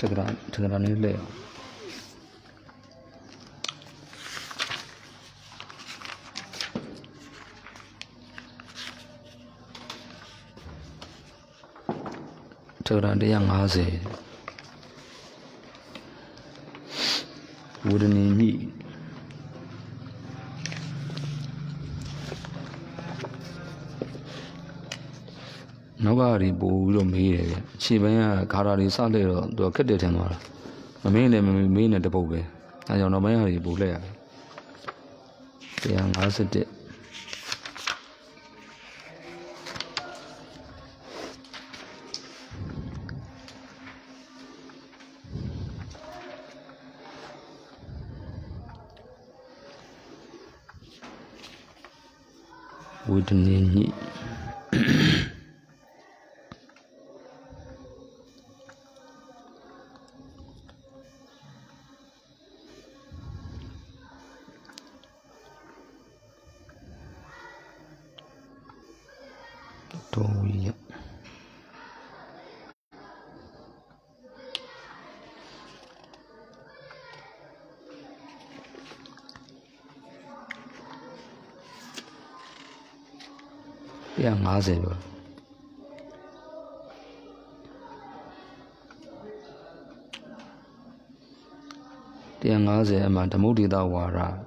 చక్రం చక్రాన్ని లేవు chakran 150ဝဒနီတွေပို့ပြီးတော့မေးတယ်ဗျအခြေပိုင်းကဂါထာတွေစလှည့်တော့သူကခက်တယ်ထင်သွားတာမမေးနဲ့မမေးနဲ့တပုတ်ပဲအဲကြောင့်နောက်ပိုင်းဟာတွေပို့လှည့်ရတယ်151这下伢子了，这下伢子嘛，他目的我话了，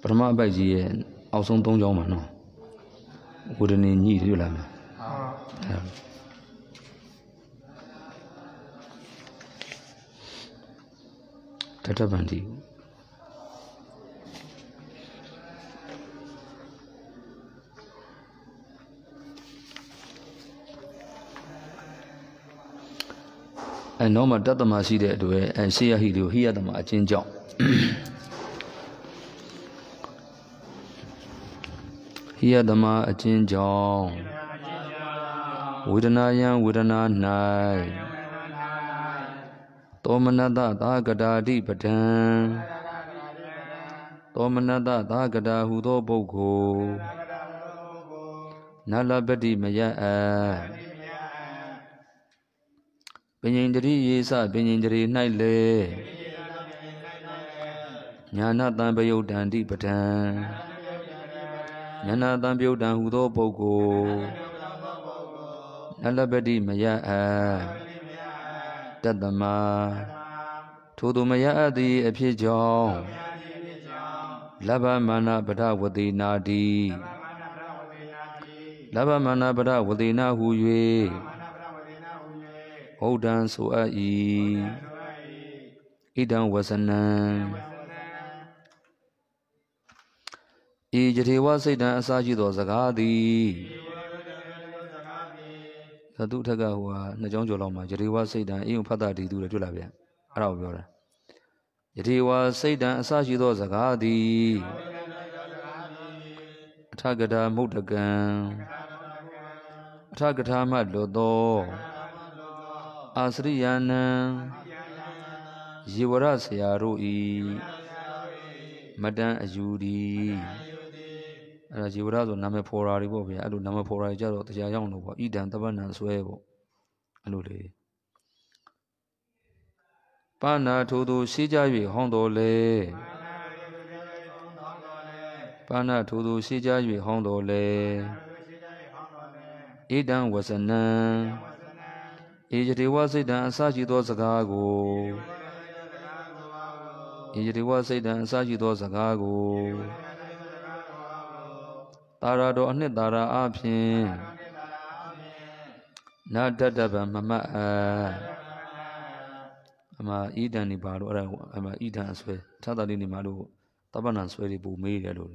他妈白是奥松东郊嘛，弄，五六年你就来嘛，嗯，这这的。အဲနောက်မှာတတ္တမရှိတဲ့အတွက်အဲရှေးရဟိတို့ဟိယတမအချင်းကြောင့်ဟိယတမအချင်းကြောင့်ဝေဒနာယံဝေဒနာ၌သောမနတသာကတာတိပဒံသောမနတသာကတာဟုသောပုဂ္ဂိုလ်နလပတိမယအပဉ္စတိရေစပဉ္စတိ၌လေညာနာတံပယုတ်တံတိပဋ္ဌံညာနာတံပယုတ်တံဟူသောပုဂ္ဂိုလ်နလပတိမယအတတမထိုသူမယအသည် အဖြစ်ကြောင့်လဗ္ဗမဏပဒဝတိနာတိလဗ္ဗမဏပဒဝတိနာဟု၍ဗုဒ္ဓံဆိုအပ်၏ဣဒံဝဆနံဤယထေဝစိတ်တံအစရှိသောစကားသည်သတုထက်ကဟိုဟာနှစ်ကြောင်းကျော်လောက်မှာယထေဝစိတ်တံအိယုဖတ်တာဒီသူတွေတွေ့လာဗျအဲ့ဒါကိုပြောတာယထေဝစိတ်တံအစရှိသောစကားသည်အထကတာမုတ်တကံအထကထာမှလွတ်သောအာစရိယနံယေဝရဆရာတို့ဤမတန်အယူဒီအဲ့ဒါယေဝရဆိုနာမည်ဖော်တာတွေပေါ့ဗျာအဲ့လိုနာမည်ဖော်တာတွေကြတော့တရားရောက်လို့ပေါ့ဣဒံတပ္ပဏံဆွဲပေါ့အဲ့လိုလေပါဏာထိုသူ ရှိကြ၍ဟောင်းတော်လေပါဏထိုသူ ရှိကြ၍ဟောင်းတော်လေဣဒံဝဆနံဧယတိဝစိတ်တံအစရှိသောစကားကိုဧယတိဝစိတ်တံအစရှိသောစကားကိုတာရာတော်အနှစ်သာရအဖြင့်နာတတဗံမမတ်အအမဤတန်နေပါလို့အဲ့ဒါအမဤတန်အစွဲသာသာလေးနေမှာလို့တပ္ပဏံဆွဲတွေပုံမေးတယ်လို့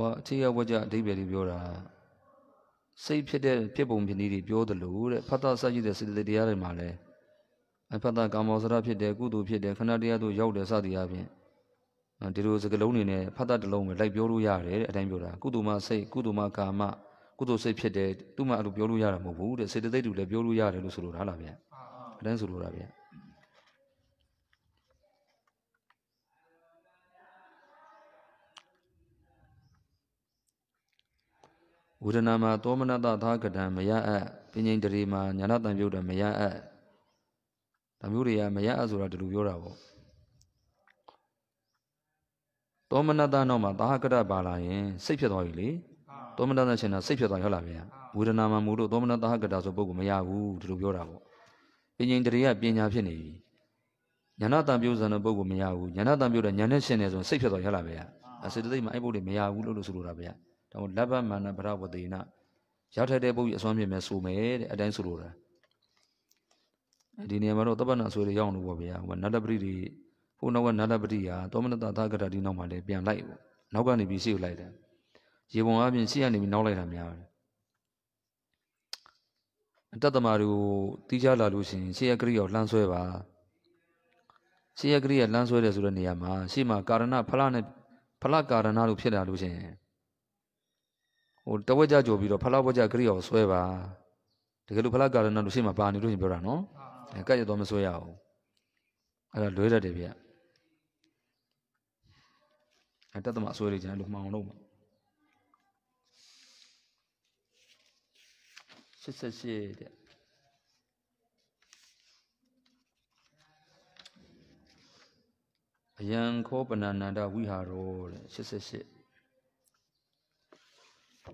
ကွာအထေရဝကြအဓိပ္ပာယ်တွေပြောတာစိတ်ဖြစ်တဲ့ဖြစ်ပုံဖြစ်နည်းတွေပြောသလိုတဲ့ဖတ်တာဆက်ရှိတဲ့စေတသိက်တရားတွေမှာလည်းအဖတ်တာကာမောစရဖြစ်တဲ့ကုသိုလ်ဖြစ်တဲ့ခန္ဓာတရားတို့ရောက်တဲ့စသည်အပြင်ဒီလိုစကလုံးတွေနဲ့ဖတ်တာတစ်လုံးပဲလိုက်ပြောလို့ရတယ်တဲ့အတိုင်းပြောတာကုသိုလ်မှာစိတ်ကုသိုလ်မှာကာမကုသိုလ်စိတ်ဖြစ်တယ်သူ့မှာအဲ့လိုပြောလို့ရတာမဟုတ်ဘူးတဲ့စေတသိက်တွေလည်းပြောလို့ရတယ်လို့ဆိုလိုတာလားဗျအတိုင်းဆိုလိုတာဗျဝေဒနာမှာသောမနတသာကတံမရအပ်ပင်ငိမ့်တရီမှာညာနာတံပြုတ်တယ်မရအပ်ဒါမျိုးတွေကမရအပ်ဆိုတာဒီလိုပြောတာပေါ့သောမနတနောက်မှာသာကတပါလာရင်စိတ်ဖြစ်သွားပြီလေသောမနတရှင်တာစိတ်ဖြစ်သွားရောက်လာပြန်ဝေဒနာမှာမူလို့သောမနတကတဆိုပုဂ္ဂိုလ်မရဘူးဒီလိုပြောတာပေါ့ပင်ငိမ့်တရီကပညာဖြစ်နေပြီညာနာတံပြုတ်စံတဲ့ပုဂ္ဂိုလ်မရဘူးညာနာတံပြုတ်တဲ့ညာနဲ့ရှင်နေဆိုစိတ်ဖြစ်သွားရောက်လာပြန်အစေတသိက်မှာအဲ့ပုဒ်တွေမရဘူးလို့လို့ဆိုလိုတာဗျာတောင်လဘမန္နဗရဝတိနရောက်ထက်တဲ့ပုဂ္ဂိုလ်အစွမ်းမြင့်မဲ့ဆိုမယ်တဲ့အတိုင်းဆိုလိုတာဒီနေရာမှာတော့တပ္ပဏဆိုရရောက်လို့ပေါ့ဗျာဟိုနတ္တပတိတွေဟိုနောက်ကနတ္တပတိဟာသောမနတသာကတတိနောက်မှာလည်းပြန်လိုက်ပေါ့နောက်ကနေပြီးရှေ့ကိုလိုက်တယ်ရေပုံအပြင်ရှေ့ကနေပြီးနောက်လိုက်တာများတယ်အတ္တမတို့တီးခြားလာလို့ရှိရင်ရှေ့ရကရိယောလှမ်းဆွဲပါရှေ့ရကရိယာလှမ်းဆွဲတယ်ဆိုတဲ့နေရာမှာရှေ့မှာကာရဏဖလနဲ့ဖလကာရဏလို့ဖြစ်လာလို့ရှိရင်ိုတဝက်ကြကြိုပြီးတော့ဖလားဘွက်ကြကရိယာကိုဆွဲပါတကယ်လို့ဖလားကာရဏတို့ရှေ့မှာပါနေလို့ရှင်ပြောတာနော်အဲကတ်ရတော့မဆွဲရဘူးအဲ့ဒါလွဲတတ်တယ်ဗျအဲတသမအဆွဲလေးကျန်လို့မှောင်လို့မှာ88တဲ့အယံခောပဏာနန္ဒဝိဟာရောတဲ့88ဟိ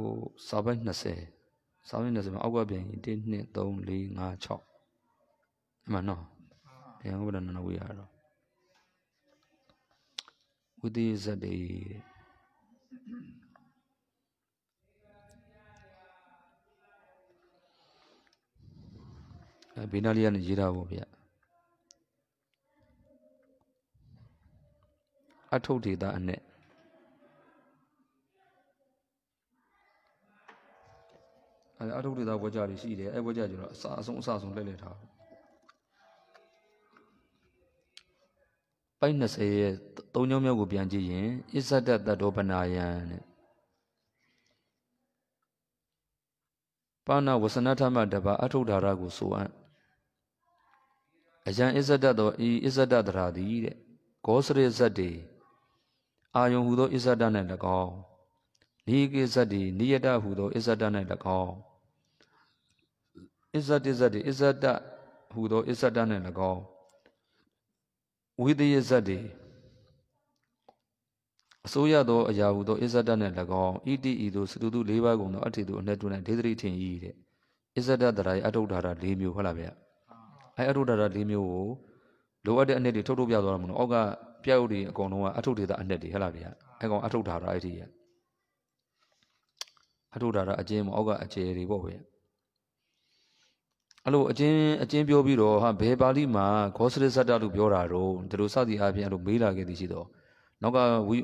ုစာပိုက်20စာပိုက်20မှာအောက်ကပြန်1 2 3 4 5 6အမှန်တော့တရားဥပဒေနနဝေရတော့ဝိသေဇတ်တွေအဲဘေးနားလေးကနေရေးတာပေါ့ဗျအထုတ်ဒေတာအနဲ့အဲအထုတ်ဒေတာဘောကြတွေရှိတယ်အဲဘောကြကျတော့အစအဆုံးအစဆုံးလဲလဲထားပိုက်20ရဲ့သုံးကြောင်းမြောက်ကိုပြန်ကြည့်ရင်အစ္ဆဒတတ္တောပနာယံတဲ့ပါဏဝဆနထမတပါအထုဒါရကိုဆိုအပ်အယံအစ္ဆဒတောဤအစ္ဆဒတရာတိတဲ့ဂောစရိဇတ်တိအာယုံဟူသော အစ္ဆဒ၌၎င်းနိကိဇတ်တိနိယတဟူသောအစ္ဆဒ၌၎င်းအစ္ဆဒိဇတ်တိအစ္ဆဒဟူသောအစ္ဆဒ၌၎င်းဝိသယဇတ်တွေအစိုးရသောအရာဟုသောအစ္ဆဒနှင့်၎င်းဣတိဤသို့စတုတု၄ပါးကုန်သောအထေသူအနှက်တွင်ဒေသရိထင်ဤတဲ့အစ္ဆဒတရာအထုဒ္ဒါရ၄မျိုးဟုတ်လားဗျာအဲအထုဒ္ဒါရ၄မျိုးကိုလိုအပ်တဲ့အနှက်တွေထုတ်ထုတ်ပြသွားတာမလို့အောက်ကပြယုတ်တွေအကုန်လုံးကအထုဒေသအနှက်တွေဟုတ်လားဗျာအဲကောင်အထုဒ္ဒါရအဲ့ဒီရအထုဒ္ဒါရအကျင်းမအောက်ကအကျယ်တွေပေါ့ဗျာအဲ့လိုအချင်းအချင်းပြောပြီးတော့ဟာဘယ်ပါဠိမှာခောစရစ္ဆတလို့ပြောတာတော့ဒီလိုစသည်အပြင်အဲ့လိုမေးလာခဲ့သည်ရှိတော့နောက်ကဝိ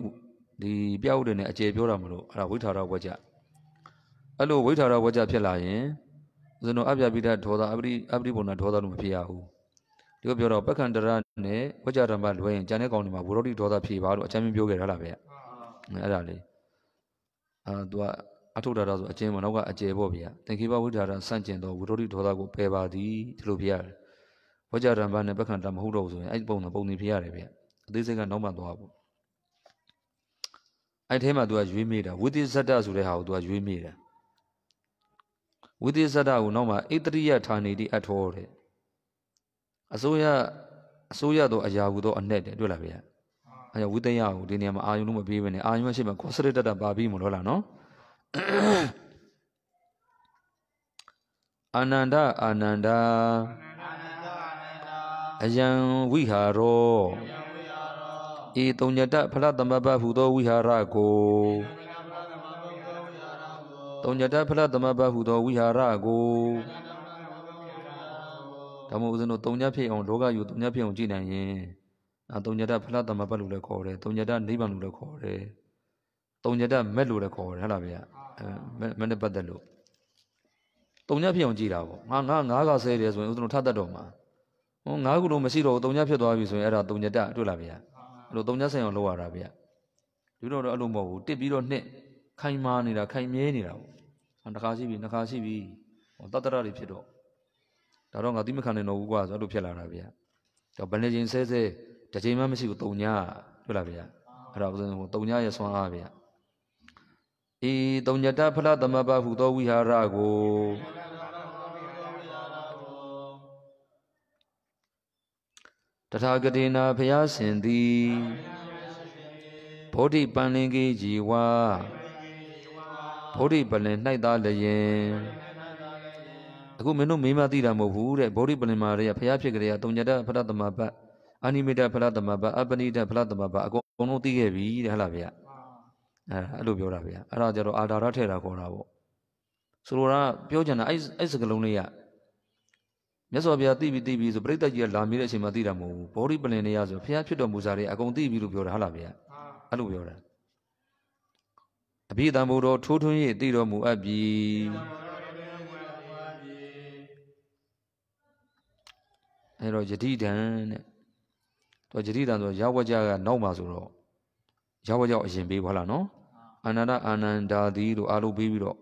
ဒီပြဝုဒ္ဒနဲ့အကျေပြောတာမလို့အဲ့ဒါဝိထာရဝကြအဲ့လိုဝိထာရဝကြဖြစ်လာရင်ဦးဇနောအပြပိဒဒေါသအပရိအပရိပုဏ္ဏဒေါသလို့မဖြစ်ရဘူးဒီလိုပြောတော့ပက္ခန္တရနဲ့ဝကြဓမ္မလွဲရင်ကျန်တဲ့ကောင်တွေမှာဝိရောဓိဒေါသဖြစ်ပါလို့အချမ်းပြောခဲ့တာလားဗျအဲ့ဒါလေအာသူကအထုဒ္ဒရာဆိုအကျဉ်းမနောက်ကအကျယ်ပေါ့ဗျာသင်္ခေပဝိဒ္ဒရာဆန့်ကျင်တော့ဝိရောဓိဒေါသကိုပယ်ပါသည်ဒီလိုဖျားတယ်ဝကြရံဘာနဲ့ပက္ခန္တာမဟုတ်တော့ဘူးဆိုရင်အဲ့ပုံစံပုံနေဖျားတယ်ဗျအသေးစိတ်ကနောက်မှသွားပေါ့အဲ့ထဲမှာ तू ကရွေးမိတာဝိသေဇတဆိုတဲ့ဟာကို तू ကရွေးမိတာဝိသေဇတကိုနောက်မှဣတရိယဌာနေတိအထောတဲ့အစိုးရအစိုးရတော့အရာကူတော့အနဲ့တယ်တွေ့လားဗျအဲ့ဝိသေယကိုဒီနေရာမှာအာယုံလို့မပေးဘဲနဲ့အာယုံရှိမှ concentrate တတ်တာပါပြီးမလို့လားနော်အာနန္ဒအာနန္ဒာအယံဝိဟာရောဤတုံညတဖလသမပဟူသောဝိဟာရကိုတုံညတဖလသမပဟူသောဝိဟာရကိုဒါမို့ဦးဇင်းတို့တုံညဖြစ်အောင်လောကယူတုံညဖြစ်အောင်ကြည်နိုင်ရင်အတုံညတဖလသမပလို့လည်းခေါ်တယ်တုံညတနိဗ္ဗာန်လို့လည်းခေါ်တယ်တုံညတမက်လို့လည်းခေါ်တယ်ဟုတ်လားဗျာမနဲ့ပတ်သက်လို့တုံညက်ဖြစ်အောင်ကြည်တာပေါ့ငါငါငါးကဆဲတယ်ဆိုရင်ဦးဇင်းတို့ထတတ်တော့မှာဟိုငါးခုလုံးမရှိတော့တုံညက်ဖြစ်သွားပြီဆိုရင်အဲ့ဒါတုံညက်တတွေ့လားဗျာအဲ့လိုတုံညက်ဆဲအောင်လုပ်ရတာဗျာဒီလိုတော့အဲ့လိုမဟုတ်ဘူးတစ်ပြီးတော့နှစ်ခိုင်မာနေတာခိုင်မြဲနေတာပေါ့တစ်ခါရှိပြီနှစ်ခါရှိပြီဟိုတတရတွေဖြစ်တော့ဒါတော့ငါသိမခံနိုင်တော့ဘူးကွာဆိုအဲ့လိုဖြစ်လာတာဗျာတော့ဘယ်နှချိန်ဆဲဆဲတစ်ချိန်မှမရှိဘူးတုံညက်တွေ့လားဗျာအဲ့ဒါဦးဇင်းတို့တုံညက်ရဲ့ဆွမ်းအားဗျာဤတုံညတဖလသမပဟုသောဝိဟာရကိုတထာဂတိနာဘုရားရှင်သည်ဗောဓိပန္လင်ကြီးជីဝါဗောဓိပလင်၌သာလျင်အခုမင်းတို့မိမသိတာမဟုတ်ဘူးတဲ့ဗောဓိပလင်မာတွေကဘုရားဖြစ်ကြတဲ့တုံညတဖလသမပအာနိမိတဖလသမပအပနိတဖလသမပအကုန်လုံးသိခဲ့ပြီတဲ့ဟုတ်လားဗျာအဲအဲ့လိုပြောတာဗျာအဲ့ဒါကြတော့အာဒါရထဲတာခေါ်တာပေါ့ဆိုလိုတာပြောချင်တာအဲ့အဲ့စကလုံးလေးကမြတ်စွာဘုရားသိပြီသိပြီဆိုပြိတ္တကြီးကလာမိတဲ့အချိန်မှာသိတာမဟုတ်ဘူးဘောဓိပလင်နေရဆိုဘုရားဖြစ်တော်မူစားတွေအကုန်သိပြီလို့ပြောတာဟုတ်လားဗျာအဲ့လိုပြောတာအဘိဓမ္မဘုရောထိုးထွင်း၍သိတော်မူအပ်ပြီအဲ့တော့ယတိဒံတဲ့တော့ယတိဒံဆိုရဝကြကနောက်မှာဆိုတော့ရောက်ရောက်အရင်ပေးပါလားနော်အနန္တအာနန္ဒာသီလို့အားလုံးပေးပြီးတော့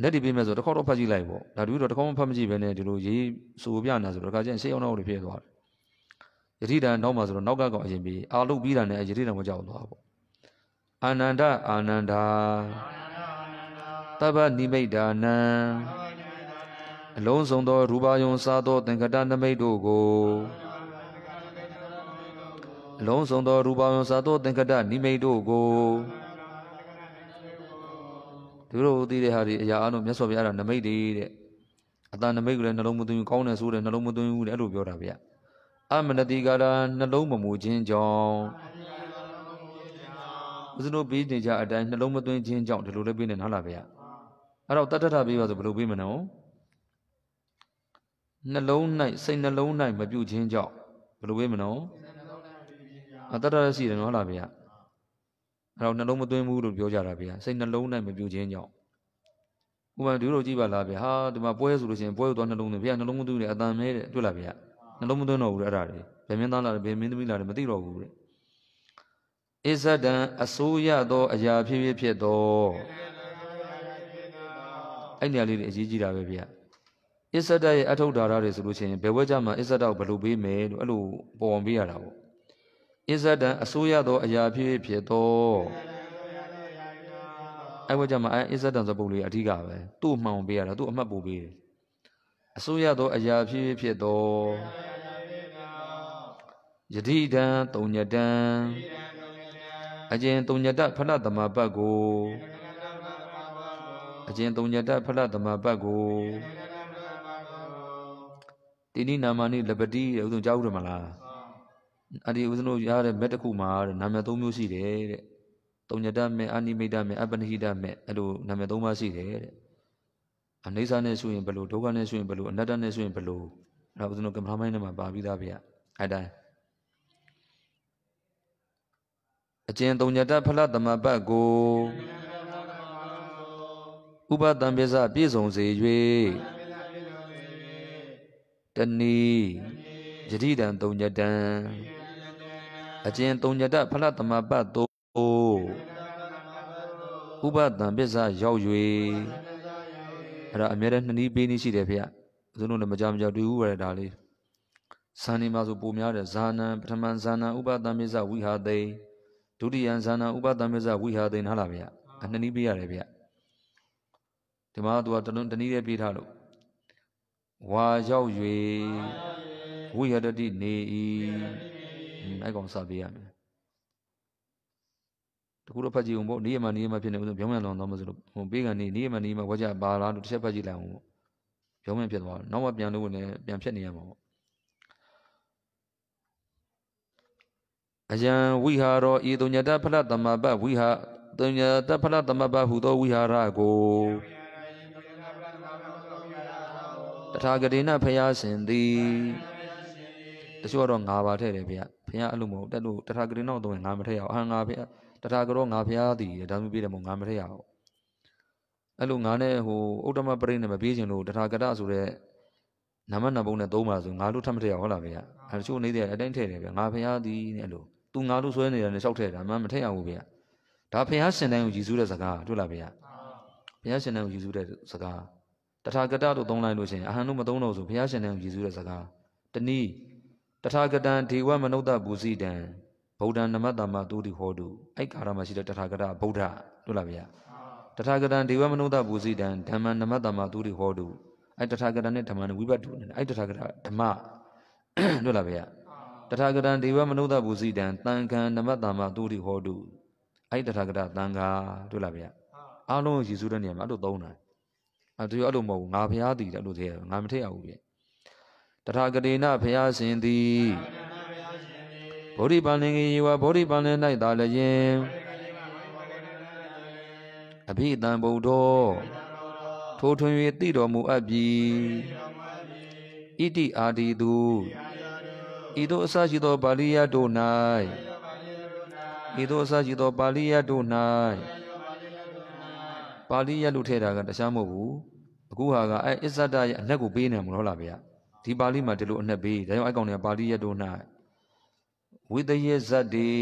လက်တွေပေးမယ်ဆိုတစ်ခေါက်တော့ဖတ်ကြည့်လိုက်ပေါ့ဒါတူတော့တစ်ခေါက်မှဖတ်မကြည့်ဘဲနဲ့ဒီလိုရေးဆိုပြနေဆိုတော့တခါကျရင်ရှေ့အောင်နောက်တွေဖြစ်သွားတယ်ယတိတံနောက်မှာဆိုတော့နောက်ကကောင်အရင်ပေးအားလုံးပြီးတာနဲ့ယတိတံမကြောက်သွားပေါ့အာနန္ဒအာနန္ဒာတဗ္ဗနိမိတ်ဒါနံအလုံးစုံသောရူပါယုံစားသောသင်္ကတနမိတ်တို့ကိုအာနန္ဒအလုံးစုံသောရူပါယုံစာသောသင်္ကတနိမိတ်တို့ကိုသူတို့သိတဲ့ဟာဒီအရာအလုံးမြတ်စွာဘုရားကနမိတ်တွေတဲ့အတန်နမိတ်ကလည်းနှလုံးမသွင်းကောင်းတယ်ဆိုတယ်နှလုံးမသွင်းဘူးတဲ့အဲ့လိုပြောတာဗျအမနတိကာရနှလုံးမမူခြင်းကြောင့်ဦးဇင်းတို့ပြီးနေကြအတိုင်းနှလုံးမသွင်းခြင်းကြောင့်ဒီလိုလည်းပြီးနေနော်လားဗျအဲ့တော့တတ်တတ်ထားပြီးပါဆိုဘယ်လိုပြီးမလဲနှလုံး၌စိတ်နှလုံး၌မပြုတ်ခြင်းကြောင့်ဘယ်လိုပြီးမလဲတတရရှိတယ်နော်ဟုတ်လားဗျာအဲ့တော့နှလုံးမသွင်းဘူးလို့ပြောကြတာဗျာစိတ်နှလုံးနဲ့မပြူခြင်းကြောင့်ဥပမာဒီလိုကြည့်ပါလားဗျာဟာဒီမှာပွဲဆိုလို့ရှိရင်ပွဲကိုသွားနှလုံးသွင်းဗျာနှလုံးမသွင်းတဲ့အတန်မဲတဲ့တွေ့လားဗျာနှလုံးမသွင်းတော့ဘူးအဲ့ဒါတွေဗျာမင်းသားလားဗျာမင်းသမီးလားမသိတော့ဘူးတဲ့ဣဇဒံအစိုးရသောအရာဖြစ်ဖြစ်ဖြစ်သောအဲ့နေရာလေးတွေအရေးကြီးတာပဲဗျာဣဇဒရဲ့အထုတ်ဓာရတွေဆိုလို့ရှိရင်ဘယ်ဝဲကြမှာဣဇဒကိုဘယ်လိုပေးမယ်လို့အဲ့လိုပေါ်အောင်ပေးရတာပေါ့အစ္ဆဒံအစိုးရသောအရာဖြစ်ဖြစ်သောအဲ့ဝကြမှာအဲ့အစ္ဆဒံဆိုပုံလေးအဓိကပဲသူ့မှောင်ပေးရတာသူ့အမှတ်ပို့ပေးတယ်အစိုးရသောအရာဖြစ်ဖြစ်သောယတိတံတုံညတံအကျဉ်တုံညတဖဏသမပတ်ကိုအကျဉ်တုံညတဖဏသမပတ်ကိုတိနိနာမနိလပတိဥဒုံကြောက်ရမလားအဲ့ဒီဦးဇင်းတို့ရတဲ့မက်တစ်ခုမှာတဲ့နာမည်၃မျိုးရှိတယ်တဲ့။တုံညတမဲ့အာနိမိတ်တမဲ့အပ္ပနိဟိတမဲ့အဲ့လိုနာမည်၃ပါးရှိတယ်တဲ့။အနေစာနဲ့ဆိုရင်ဘယ်လိုဒုက္ခနဲ့ဆိုရင်ဘယ်လိုအနတ္တနဲ့ဆိုရင်ဘယ်လိုအဲ့ဒါဦးဇင်းတို့ကမ္ဘာမိုင်းထဲမှာပါပြီးသားဗျ။အဲ့တိုင်းအကျဉ်တုံညတဖလသမပတ်ကိုဥပတံပိစပြည့်စုံစေ၍တဏီယတိတံတုံညတံအကျဉ်သုံးညတဖလသမပတ်သို့ဥပဒံပစ္စရောက်၍အဲ့ဒါအများတဲ့နှစ်နည်းပေးနည်းရှိတယ်ဖေရသူတို့လည်းမကြမကြတွေ့ဘူးပဲဒါလေးဇာနေမှာဆိုပုံများတယ်ဇာနံပထမဇာနံဥပဒံပစ္စဝိဟာသိဒုတိယဇာနံဥပဒံပစ္စဝိဟာသိနားလားဖေရအနှစ်နည်းပေးရတယ်ဖေရဒီမှာသူကတနတနည်းလေးပေးထားလို့ဝါရောက်၍ဝိဟရတိနေ၏အဲ့ကောင်စာပေးရမယ်တကူတော့ဖတ်ကြည့်အောင်ပေါ့နေရမှာနေရမှာဖြစ်နေဦးဆုံးပြောင်းမြန်လောင်သွားမစလို့ဟိုပေးကနေနေရမှာနေရမှာဝါကြပါလားလို့တစ်ချက်ဖတ်ကြည့်လိုက်အောင်ပေါ့ပြောင်းမြန်ဖြစ်သွားတော့နောက်မှပြန်လို့ဝင်လည်းပြန်ဖြစ်နေရမှာပေါ့အယံဝိဟာရောဤတုညတဖလသမပတ်ဝိဟာတုညတဖလသမပတ်ဟူသောဝိဟာရကိုတထာဂတိနဖယားရှင်သည်တချို့ကတော့၅ပါးထည့်တယ်ဗျာဘုရားအဲ့လိုမဟုတ်တက်လို့တထာဂရိနောတော့ငါမထက်ရအောင်အဟံငါဘုရားတထာဂရောငါဘုရားတည်ဒါမျိုးပြတယ်မို့ငါမထက်ရအောင်အဲ့လိုငါနဲ့ဟိုဥတ္တမပရိနဲ့မပြေးချင်လို့တထာဂရဆိုတဲ့နာမနာပုံနဲ့သုံးပါဆိုငါလို့ထပ်မထက်ရဟုတ်လားဗျာအဲ့ချို့နေတဲ့အတိုင်းထည့်တယ်ဗျာငါဘုရားတည်နဲ့အဲ့လိုသူငါလို့ဆွဲနေတာနဲ့ရှောက်ထည့်တာမှမထက်ရဘူးဗျာဒါဘုရားရှင်တိုင်းကိုရည်စူးတဲ့စကားတွေ့လားဗျာဘုရားရှင်တိုင်းကိုရည်စူးတဲ့စကားတထာဂတတို့သုံးလိုက်လို့ရှိရင်အဟံတို့မသုံးတော့ဆိုဘုရားရှင်တိုင်းကိုရည်စူးတဲ့စကားတနည်းတထာဂတံဒေဝမနုဿဘူဇိတံဗုဒ္ဓံနမတ္တမသူတိဟောတုအဲ့ကာရမှာရှိတဲ့တထာဂတဗုဒ္ဓတို့လားဗျာတထာဂတံဒေဝမနုဿဘူဇိတံဓမ္မနမတ္တမသူတိဟောတုအဲ့တထာဂတနဲ့ဓမ္မနဲ့ဝိပတ်တူနေအဲ့တထာဂတဓမ္မတို့လားဗျာတထာဂတံဒေဝမနုဿဘူဇိတံတန်ခံနမတ္တမသူတိဟောတုအဲ့တထာဂတတန်ခါတို့လားဗျာအားလုံးရည်စူးတဲ့နေရာမှာအဲ့လိုသုံးတာအဲ့ဒီအဲ့လိုမဟုတ်ဘူးငါဘုရားတည်တယ်အဲ့လိုသေးရငါမထည့်ရဘူးဗျာတထာဂရေနဘုရားရှင်သည်ဗောဓိပန္နင်္ဂေဝဗောဓိပန္န၌သာလျင်အဘိဓမ္ဗုဒ္ဓော ထိုထွင်၍တည်တော်မူအပ်ပြီဣတိအာဒီတုဤသို့အစရှိသော ပါဠိယတို့၌ဤသို့အစရှိသော ပါဠိယတို့၌ပါဠိယလို့ထည့်တာကတခြားမဟုတ်ဘူးအခုဟာကအဲအစ္ဆဒရဲ့အနက်ကိုပေးနေမှာမဟုတ်လားဗျာဒီပါဠိမှာဒီလိုအနှက်ပေးဒါကြောင့်အကောင်တွေကပါဠိရတု၌ဝိတယေဇတ်တိ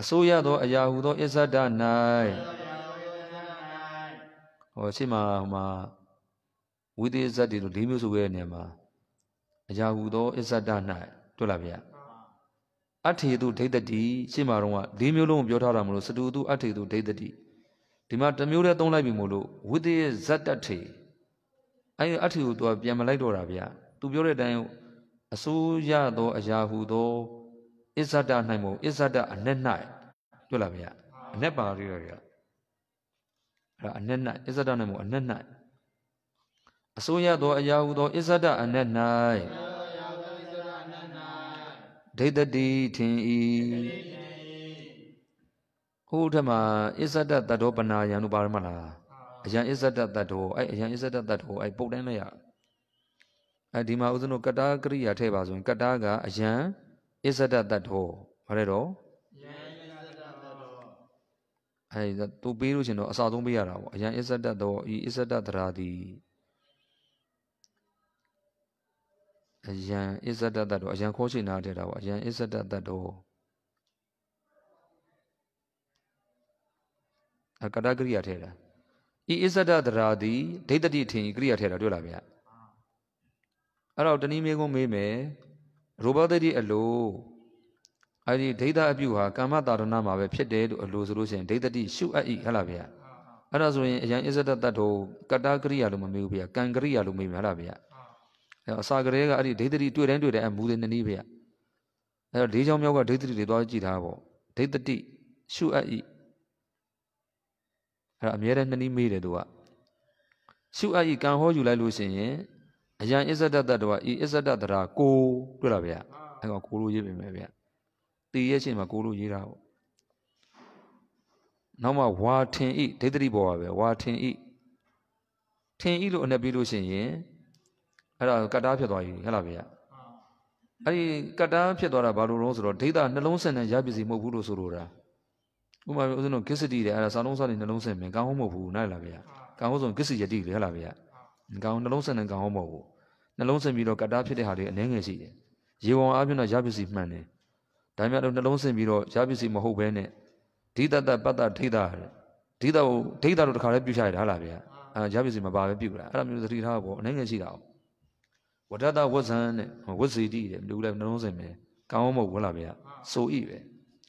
အစိုးရသောအရာဟုသောအစ္ဆဒ၌ဟောရှိမှာဟိုမှာဝိတယေဇတ်တိလို့၄မျိုးဆိုခဲ့တဲ့နေရာမှာအရာဟုသောအစ္ဆဒ၌တွေ့လားဗျာအထေတုဒိဋ္ဌတိရှင်းမှာတော့၄မျိုးလုံးပြောထားတာမလို့စတုတုအထေတုဒိဋ္ဌတိဒီမှာတစ်မျိုးတည်းသုံးလိုက်ပြီမို့လို့ဝိတ္တဇတ်တထေအဲဒီအထုကိုသူကပြန်မလိုက်တော့တာဗျာသူပြောတဲ့အတိုင်းအစိုးရသော အရာဟုသောအစ္ဆဒ၌မို့အစ္ဆဒအနဲ့၌တွေ့လားဗျာအနဲ့ပါလေးတော့ဗျာအဲ့ဒါအနဲ့၌အစ္ဆဒနဲ့မို့အနဲ့၌အစိုးရသော အရာဟုသောအစ္ဆဒအနဲ့၌ဒိဋ္ဌတိထင်၏ဟိုထက်မှာအစ္ဆဒတ္တောပနာယံတို့ပါရမလားအယံအစ္ဆဒတတ္တဟောအဲ့အယံအစ္ဆဒတတ္တဟောအဲ့ပုတ်တိုင်းမရအဲ့ဒီမှာဥစဉ်တို့ကတာကရိယာထည့်ပါဆိုရင်ကတာကအယံအစ္ဆဒတတ္တဟောဘာလဲတော့အဲ့ဒါသူပေးလို့ရှင်တော့အစာဆုံးပေးရတာပေါ့အယံအစ္ဆဒတ္တောဤအစ္ဆဒတ္တရာတိအယံအစ္ဆဒတ္တတောအယံခေါ်ချိန်နာထည့်တာပေါ့အယံအစ္ဆဒတ္တတောအကတ္တကရိယာထည့်တာဤအစ္ဆဒတရာတိဒိဋ္ဌတိထင်ကြီးကိရိယာထဲတာတွေ့လားဗျအဲ့တော့တဏီမေကုံးမေးမယ်ရူပတတိအလိုအဲ့ဒီဒိဋ္ဌအပြုဟာကာမတာရဏမှာပဲဖြစ်တယ်လို့အလိုဆိုလို့ရှိရင်ဒိဋ္ဌတိရှုအပ်ဤဟဟလားဗျအဲ့ဒါဆိုရင်အရင်အစ္ဆဒတတ္ထုကတ္တကိရိယာလို့မမေးဘူးဗျကံကိရိယာလို့မေးမှာဟဟလားဗျအဲ့အစာကလေးကအဲ့ဒီဒိဋ္ဌတိတွေ့တိုင်းတွေ့တိုင်းအမူတဲ့နည်းဗျအဲ့တော့၄ချောင်းမြောက်ကဒိဋ္ဌတိတွေသွားကြည့်တာပေါ့ဒိဋ္ဌတိရှုအပ်ဤအဲ့တော့အမြဲတမ်းနှစ်နည်းမေးတယ်သူကရှုအပ်ဤကံဟောယူလိုက်လို့ရှိရင်အယံအစ္ဆဒတ္တဝဤအစ္ဆဒတ္တရာကိုတွေ့လားဗျအဲ့ကောင်ကိုလိုရေးပြင်မယ်ဗျတည်ရဲ့ချိန်မှာကိုလိုရေးတာပေါ့နောက်မှဝါထင်ဤဒိဋ္ဌိဘောပါပဲဝါထင်ဤထင်ဤလို့အနှက်ပြီးလို့ရှိရင်အဲ့ဒါကတ္တာဖြစ်သွားပြီဟုတ်လားဗျအဲ့ဒီကတ္တာဖြစ်သွားတာဘာလို့လဲဆိုတော့ဒိဋ္ဌနှလုံးဆန်တဲ့ရပစ္စည်းမဟုတ်ဘူးလို့ဆိုလိုတာဥပမာဥစဉ်တော့ကစ္စတိတယ်အဲ့ဒါစာလုံးစာနေနှလုံးဆက်မယ်ကောင်းဟုတ်မဟုတ်ဘူးနားလားဗျာကောင်းဟုတ်ဆိုကစ္စယတိလေဟလားဗျာကောင်းနှလုံးဆက်နေကောင်းဟုတ်မဟုတ်ဘူးနှလုံးဆက်ပြီးတော့ကတ္တာဖြစ်တဲ့ဟာတွေအနည်းငယ်ရှိတယ်ရေဝံအပြင်တော့ရပစ္စည်းမှန်တယ်ဒါမှမဟုတ်နှလုံးဆက်ပြီးတော့ရပစ္စည်းမဟုတ်ဘဲနဲ့ဒိတတပတ္တဒိတာဒိတာကိုဒိတာတို့တခါလဲပြုချရတယ်ဟလားဗျာအာရပစ္စည်းမပါပဲပြုတာအဲ့ဒါမျိုးသတိထားပေါ့အနည်းငယ်ရှိတာဝဒတဝဇ္ဇန်နဲ့ဝဇ္ဇီတိတဲ့လူလည်းနှလုံးဆက်မယ်ကောင်းဟုတ်မဟုတ်ဘူးဟလားဗျာဆိုဤပဲ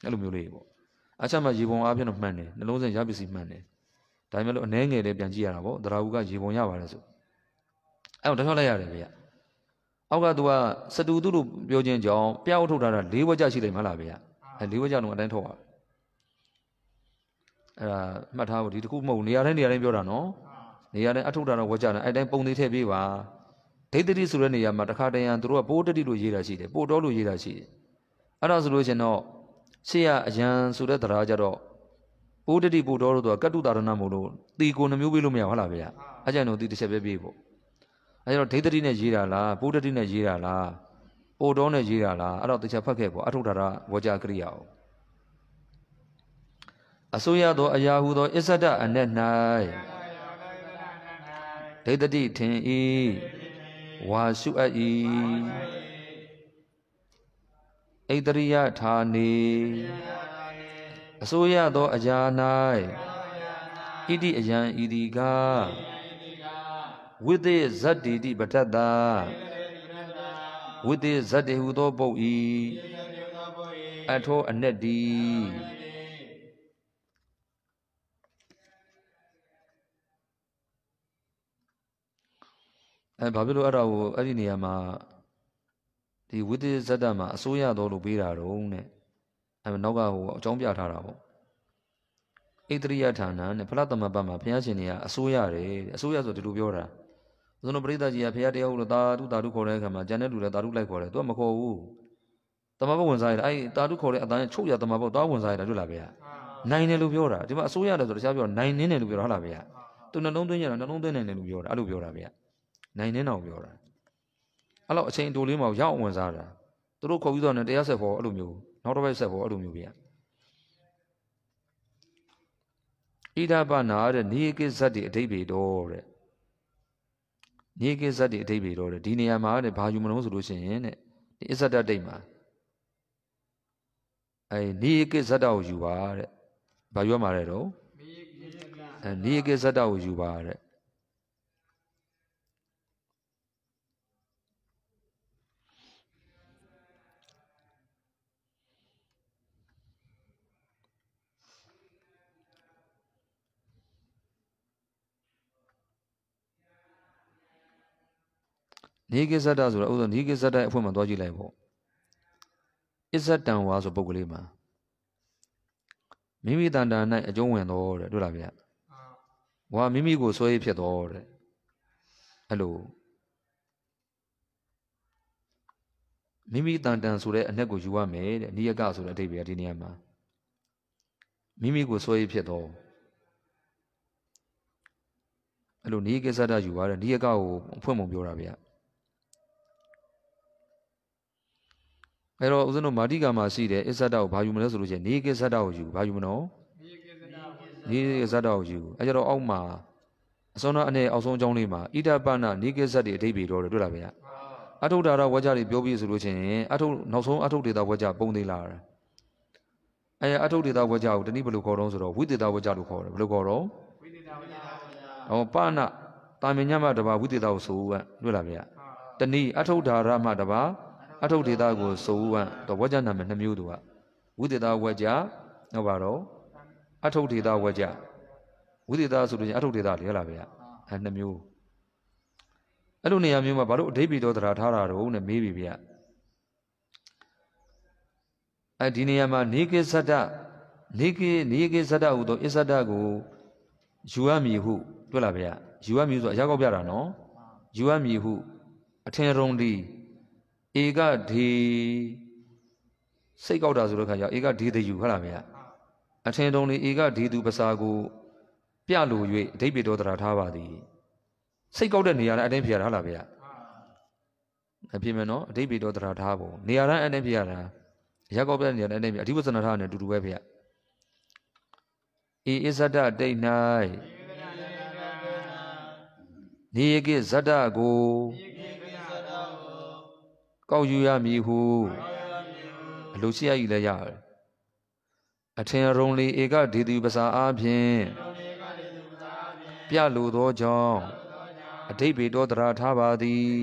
အဲ့လိုမျိုးလေးပေါ့အချမ်းမှာရေပုံအားဖြင့်တော့မှန်တယ်နှလုံးစင်ရပစ္စည်းမှန်တယ်ဒါပေမဲ့လို့အနှဲငယ်လေးပြန်ကြည့်ရတာပေါ့တရာဟုကရေပုံရပါတယ်ဆိုအဲ့တော့တစ်ချက်လိုက်ရတယ်ဗျာအောက်ကသူကစတူတူလို့ပြောခြင်းကြောင့်ပြောက်ထုတ်တာ၄ဝက်ကြရှိတယ်မဟုတ်လားဗျာအဲ၄ဝက်ကြတော့အတိုင်းထုတ်ပါအဲ့ဒါမှတ်ထားဖို့ဒီတစ်ခုမဟုတ်နေရာတိုင်းနေရာတိုင်းပြောတာနော်နေရာတိုင်းအထုတ်တာတော့ဝက်ကြတယ်အဲ့တိုင်းပုံသေးထည့်ပေးပါဒိဋ္ဌိဆိုတဲ့နေရာမှာတခါတရံသူတို့ကပိုးတတိလို့ရေးတာရှိတယ်ပိုးတော်လို့ရေးတာရှိတယ်အဲ့ဒါဆိုလို့ရှင်တော့ရှေ့ကအရန်ဆိုတဲ့တရားကြတော့ပိုးတတိပို့တော်တို့ကကတ္တုတာရဏမို့လို့တီကိုနှမျိုးပေးလို့မရဟုတ်လားဗျာအကြံတို့တီတစ်ချက်ပဲပေးဖို့အဲတော့ဒိဋ္ဌိနဲ့ရေးတာလားပိုးတတိနဲ့ရေးတာလားပို့တော်နဲ့ရေးတာလားအဲ့တော့တစ်ချက်ဖတ်ခဲ့ပေါ့အထုထာရဝကြကရိယာကိုအစိုးရသောအရာဟုသော အစ္ဆဒအနက်၌ဒိဋ္ဌိထင်၏ဝါရှုအပ်၏ဣတရိယဌာနေအစိုးရသောအရာ၌ဣတိအယံဤဒီကဝိသေဇတ္တိတိပဋ္ဌတာဝိသေဇတ္တိဟုသောပုတ်ဤအထောအနက်တိအဲဘာဖြစ်လို့အဲ့ဒါကိုအဲ့ဒီနေရာမှာဒီဝိသေဇတမှာအစိုးရတော်လို့ပေးတာတော့နဲ့အဲနောက်ကဟိုအကြောင်းပြထားတာပေါ့ဣတရိယဌာနနဲ့ဖလသမပတ်မှာဘုရားရှင်တွေကအစိုးရတယ်အစိုးရဆိုဒီလိုပြောတာဥစဉ်ပရိသတ်ကြီးကဘုရားတရားဟုတ်လို့တာတုတာတုခေါ်တဲ့အခါမှာဂျန်တဲ့လူလည်းတာတုလိုက်ခေါ်တယ်သူကမခေါ်ဘူးတမဘုတ်ဝင်စားရတာအဲတာတုခေါ်တဲ့အတန်းချုပ်ရတမဘုတ်တာဝင်စားရတာတွေ့လားဗျာနိုင်တယ်လို့ပြောတာဒီမှာအစိုးရတယ်ဆိုတခြားပြောနိုင်နေတယ်လို့ပြောတာဟုတ်လားဗျာသူနှလုံးသွင်းရတာနှလုံးသွင်းနိုင်တယ်လို့ပြောတာအဲ့လိုပြောတာဗျာနိုင်နေတော့ပြောတာအဲ့လိုအချိန်တိုလေးမှာရောက်ဝင်စားတာသူတို့ခေါ်ပြီးတော့တရားဆက်ဖို့အဲ့လိုမျိုးနောက်တစ်ပတ်ဆက်ဖို့အဲ့လိုမျိုးပြရဣဒပနာတဲ့နေကိဇတ်တိအဓိပ္ပာယ်တော့တဲ့နေကိဇတ်တိအဓိပ္ပာယ်တော့တဲ့ဒီနေရာမှာတဲ့ဘာယူမလို့ဆိုလို့ရှိရင်တဲ့ဒီအစ္ဆဒတိတ်မှာအဲနေကိဇတ်တာကိုယူပါတဲ့ဘာယူရမှာလဲတော့အဲနေကိဇတ်တာကိုယူပါတဲ့နေကိစ္စတဆိုတာဥစ္စာနေကိစ္စတအဖွင့်မှာသွားကြည့်လိုက်ပေါ့အစ္စတံဝါဆိုပုဂ္ဂလိမှာမိမိတန်တာ၌အကျုံးဝင်တော်တဲ့တွေ့လားဗျဝါမိမိကိုဆွဲဖြစ်တော်တဲ့အဲ့လိုမိမိတန်တန်ဆိုတဲ့အနက်ကိုယူရမယ်တဲ့နိယကဆိုတဲ့အဓိပ္ပာယ်ဒီနေရာမှာမိမိကိုဆွဲဖြစ်တော်အဲ့လိုနိယကိစ္စတယူရတယ်နိယကကိုဖွင့်ပုံပြောတာဗျာအဲ့တော့ဦးဇင်းတို့မာတိကာမှာရှိတယ်အစ္ဆဒကိုဘာယူမလဲဆိုလို့ရှိရင်နေကိစ္ဆဒကိုယူဘာယူမနော်နေကိစ္ဆဒကိုယူအဲ့ကြတော့အောက်မှာအစောနောက်အနေအောက်ဆုံးအကြောင်းလေးမှာဣဒပနနေကိစ္ဆဒတွေအဓိပ္ပာယ်တော့တွေ့လာဗျာအထုဒ္ဒါရဝါကြတွေပြောပြီးဆိုလို့ရှိရင်အထုနောက်ဆုံးအထုဒေတာဝါကြပုံသေးလာတယ်အဲအထုဒေတာဝါကြကိုတနည်းဘယ်လိုခေါ်တော့ဆိုတော့ဝိသေတာဝါကြလို့ခေါ်တယ်ဘယ်လိုခေါ်တော့ဝိသေတာဝါကြဟောပနတာမင်ညမတပါဝိသေတာကိုဆိုဦးကတွေ့လာဗျာတနည်းအထုဒ္ဒါရမှတပါအထုတ်ဒေတာကိုဆိုဝံတော့ဝကြနာမနှမျိုးသူကဝိသေတာဝကြဟုတ်ပါတော့အထုတ်ဒေတာဝကြဝိသေတာဆိုလို့ချင်းအထုတ်ဒေတာလေဟုတ်လားဗျာအဲနှမျိုးအဲ့လိုနေရာမျိုးမှာဘာလို့အဓိပ္ပာယ်တော်တရားထားတာတော့နဲ့မေးပြီဗျာအဲဒီနေရာမှာနေကိစ္စတနေကိနေကိစ္စတဟူသောအစ္စတကိုယူရမည်ဟု တွေ့လားဗျာယူရမည်ဆိုအရောက်ောက်ပြတာနော်ယူရမည်ဟု အထင်ရုံဒီဧကဒေစိတ်ကောက်တာဆိုတော့ခါကျဧကဒေတယူဟုတ်လားမရအထင်တုံးလေးဧကဒေသူပစာကို ပြလို၍အဓိပ္ပာယ်တော်တရာထားပါသည် စိတ်ကောက်တဲ့နေရာတိုင်းအတိုင်းဖြစ်ရတာဟုတ်လားဗျာအပြည့်မယ်နော်အဓိပ္ပာယ်တော်တရာထားပုံနေရာတိုင်းအတိုင်းဖြစ်ရတာရက်ကောက်တဲ့နေရာတိုင်းအတိုင်းဖြစ်အဓိပ္ပာယ်စနထားနဲ့အတူတူပဲဗျာဤဣဇဒတိတ်၌နေကိဇဒကိုနေကိကောက်ယူရမည်ဟုအလိုရှိရည်လည်းရတယ်အထင်ရုံလေးဧကဒေသူပစာအားဖြင့်ပြလိုသောကြောင့်အဓိပ္ပာယ်တော်တရာထားပါသည်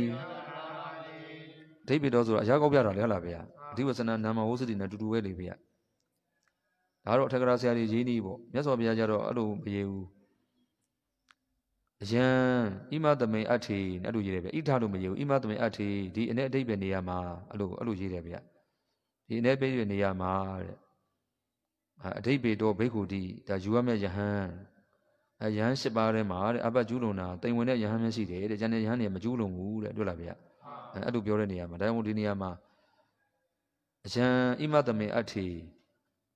အဓိပ္ပာယ်တော်ဆိုတာအရာကောက်ပြတာလေဟုတ်လားဗျာအဓိပ္ပာယ်စနနာမဝုစတိနဲ့အတူတူပဲလေဗျာဒါတော့အထက်ကရာဆရာကြီးရင်းနှီးပေါ့မြတ်စွာဘုရားကျတော့အဲ့လိုမရေဘူးအယံဣမသမိန်အထေအဲ့လိုရေးတယ်ဗျဣထလို့မရေးဘူးဣမသမိန်အထေဒီအနေအတိတ်ပဲနေရမှာအဲ့လိုအဲ့လိုရေးတယ်ဗျဒီအနေပဲနေရမှာတဲ့အတိတ်ပေတော့ဘိက္ခုတိဒါယူရမယ့်ယဟန်အယဟန်၈ပါးထဲမှာတဲ့အပတ်ကျူးလွန်တာတိမ်ဝင်တဲ့ယဟန်မျိုးရှိတယ်တဲ့ကျန်တဲ့ယဟန်တွေမကျူးလွန်ဘူးတဲ့တွေ့လားဗျအဲ့လိုပြောတဲ့နေရာမှာဒါကြောင့်ဒီနေရာမှာအယံဣမသမိန်အထေ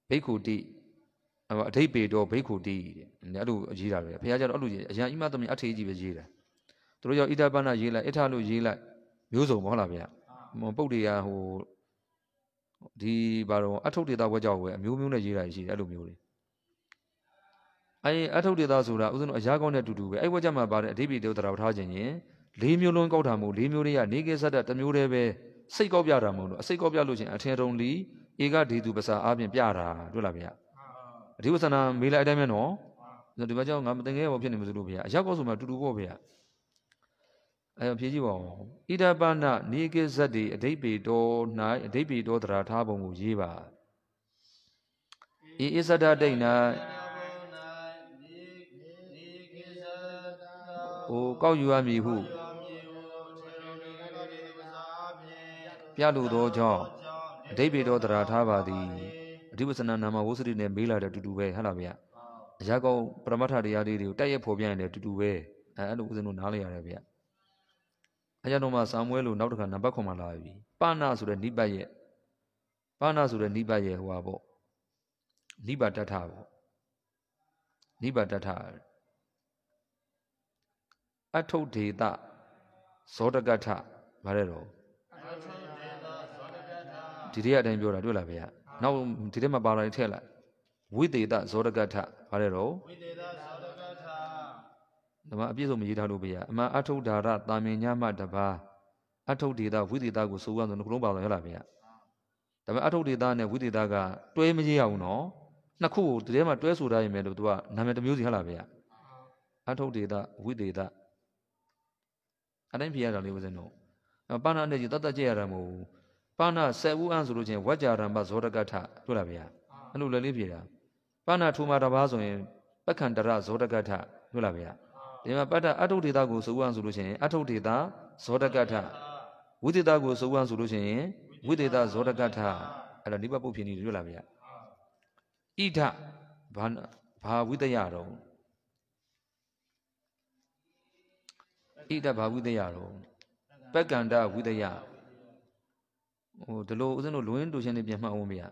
ဘိက္ခုတိအထိတ်ပေတော့ဘိက္ခုတိတဲ့အဲ့လိုရေးတာပဲဘုရားကျတော့အဲ့လိုရေးအရာအိမသမီးအထေကြီးပဲရေးတာသူတို့ရောက်ဣဒပနာရေးလိုက်အထလို့ရေးလိုက်မျိုးစုံမဟုတ်လားဗျာပုတ်တရားဟိုဒီဘာတော့အထုတ်ဒေတာဘွဲကြောက်ပဲအမျိုးမျိုးနဲ့ရေးတာရှိတယ်အဲ့လိုမျိုးတွေအဲအထုတ်ဒေတာဆိုတာဥစဉ်အရာကောင်းတဲ့အတူတူပဲအဲ့ဘွဲကြမှာပါတဲ့အဓိပ္ပာယ်တရားတော်ထားခြင်းရင်လေးမျိုးလုံးကောက်တာမို့လေးမျိုးတွေကနေကိစ္စတတစ်မျိုးတည်းပဲစိတ်ကောက်ပြတာမို့လို့အစိတ်ကောက်ပြလို့ချင်းအထင်တုံလီဧကဒေသူပစာအပြင်ပြတာတွေ့လားဗျာအဓိပ္ပာယ်ဆန္ဒမေးလိုက်အတိုင်းပဲနော်ဒီဘက်ကြောင့်ငါမတင်ခဲ့ဘောဖြစ်နေမှာစလို့ဘုရားအရောက်ကောဆိုမှတူတူပေါ့ဘုရားအဲဖြေကြည့်ပါဦးဣဒပနနိကိဇတ်တိအဓိပ္ပယ်တော်၌အဓိပ္ပယ်တော်တရားထားပုံကိုရေးပါဤဣဇဒတိတ်၌ဟိုကောက်ယူရမည်ဟုပြလို့သောကြောင့်အဓိပ္ပယ်တော်တရားထားပါသည်အဓိပ္ပာယ်နာမဝုစရိနဲ့မေးလာတယ်အတူတူပဲဟုတ်လားဗျာအရာကောင်ပရမတ္ထတရားလေးတွေကိုတိုက်ရိုက်ဖော်ပြရင်လည်းအတူတူပဲအဲအဲ့လိုဦးဇင်းတို့နားလည်ရတယ်ဗျာအဲကြောင့်တော့မှဆာမွဲလို့နောက်တစ်ခါနံပါတ်9မှာလာပြီပါဏဆိုတဲ့နိပတ်ရဲ့ပါဏဆိုတဲ့နိပတ်ရဲ့ဟိုဟာပေါ့နိပါတ္ထပေါ့နိပါတ္ထအထုဒေသဇောတကထဗါတဲ့တော့ဒီတရအတိုင်းပြောတာတွေ့လားဗျာနောက်ဒီထဲမှာပါလာထည့်လိုက်ဝိသေသဇောရကထဘာလဲတော့ဝိသေသဇောရကထဓမ္မအပြည့်စုံမရေးထားလို့ဗျာအမှန်အထုဒ္ဓါရတာမင်ညမတပါအထုဒ္ဒေသဝိသေသကိုစိုးရအောင်ဆိုနှလုံးပါလို့ရလားဗျာဒါပေမဲ့အထုဒ္ဒေသနဲ့ဝိသေသကတွဲမရေးအောင်နော်နှစ်ခုကိုဒီထဲမှာတွဲဆိုထားရင်ပဲလို့သူကနာမည်တစ်မျိုးစီဟလားဗျာအထုဒ္ဒေသဝိသေသအတိုင်းပြရတာလေးဦးဇင်းတို့ပါဏာနဲ့ကြီးတတ်တတ်ကြရတာမဟုတ်ဘူးပါဏဆယ်ဦးအန်းဆိုလို့ချင်းဝကြရံမဇောတကထတို့လားဗျာအဲ့လိုလည်းလေးပြေတာပါဏထူမာတပါးဆိုရင်ပက္ခန္တရဇောတကထတို့လားဗျာဒီမှာပတ္တအထုဒေတာကိုဇောဝံဆိုလို့ချင်းအထုဒေတာဇောတကထဝိသေတာကိုဇောဝံဆိုလို့ချင်းဝိသေတာဇောတကထအဲ့တော့နိဗ္ဗာန်ပုဖြစ်နေတို့လားဗျာဣဒ္ဓဘာဘာဝိတယတော့ဣဒ္ဓဘာဝိတယတော့ပက္ကန္တဝိတယဟိုဒီလိုဦးဇင်းတို့လွင်းတူချင်းလေးပြန်မှတ်အောင်မေးရ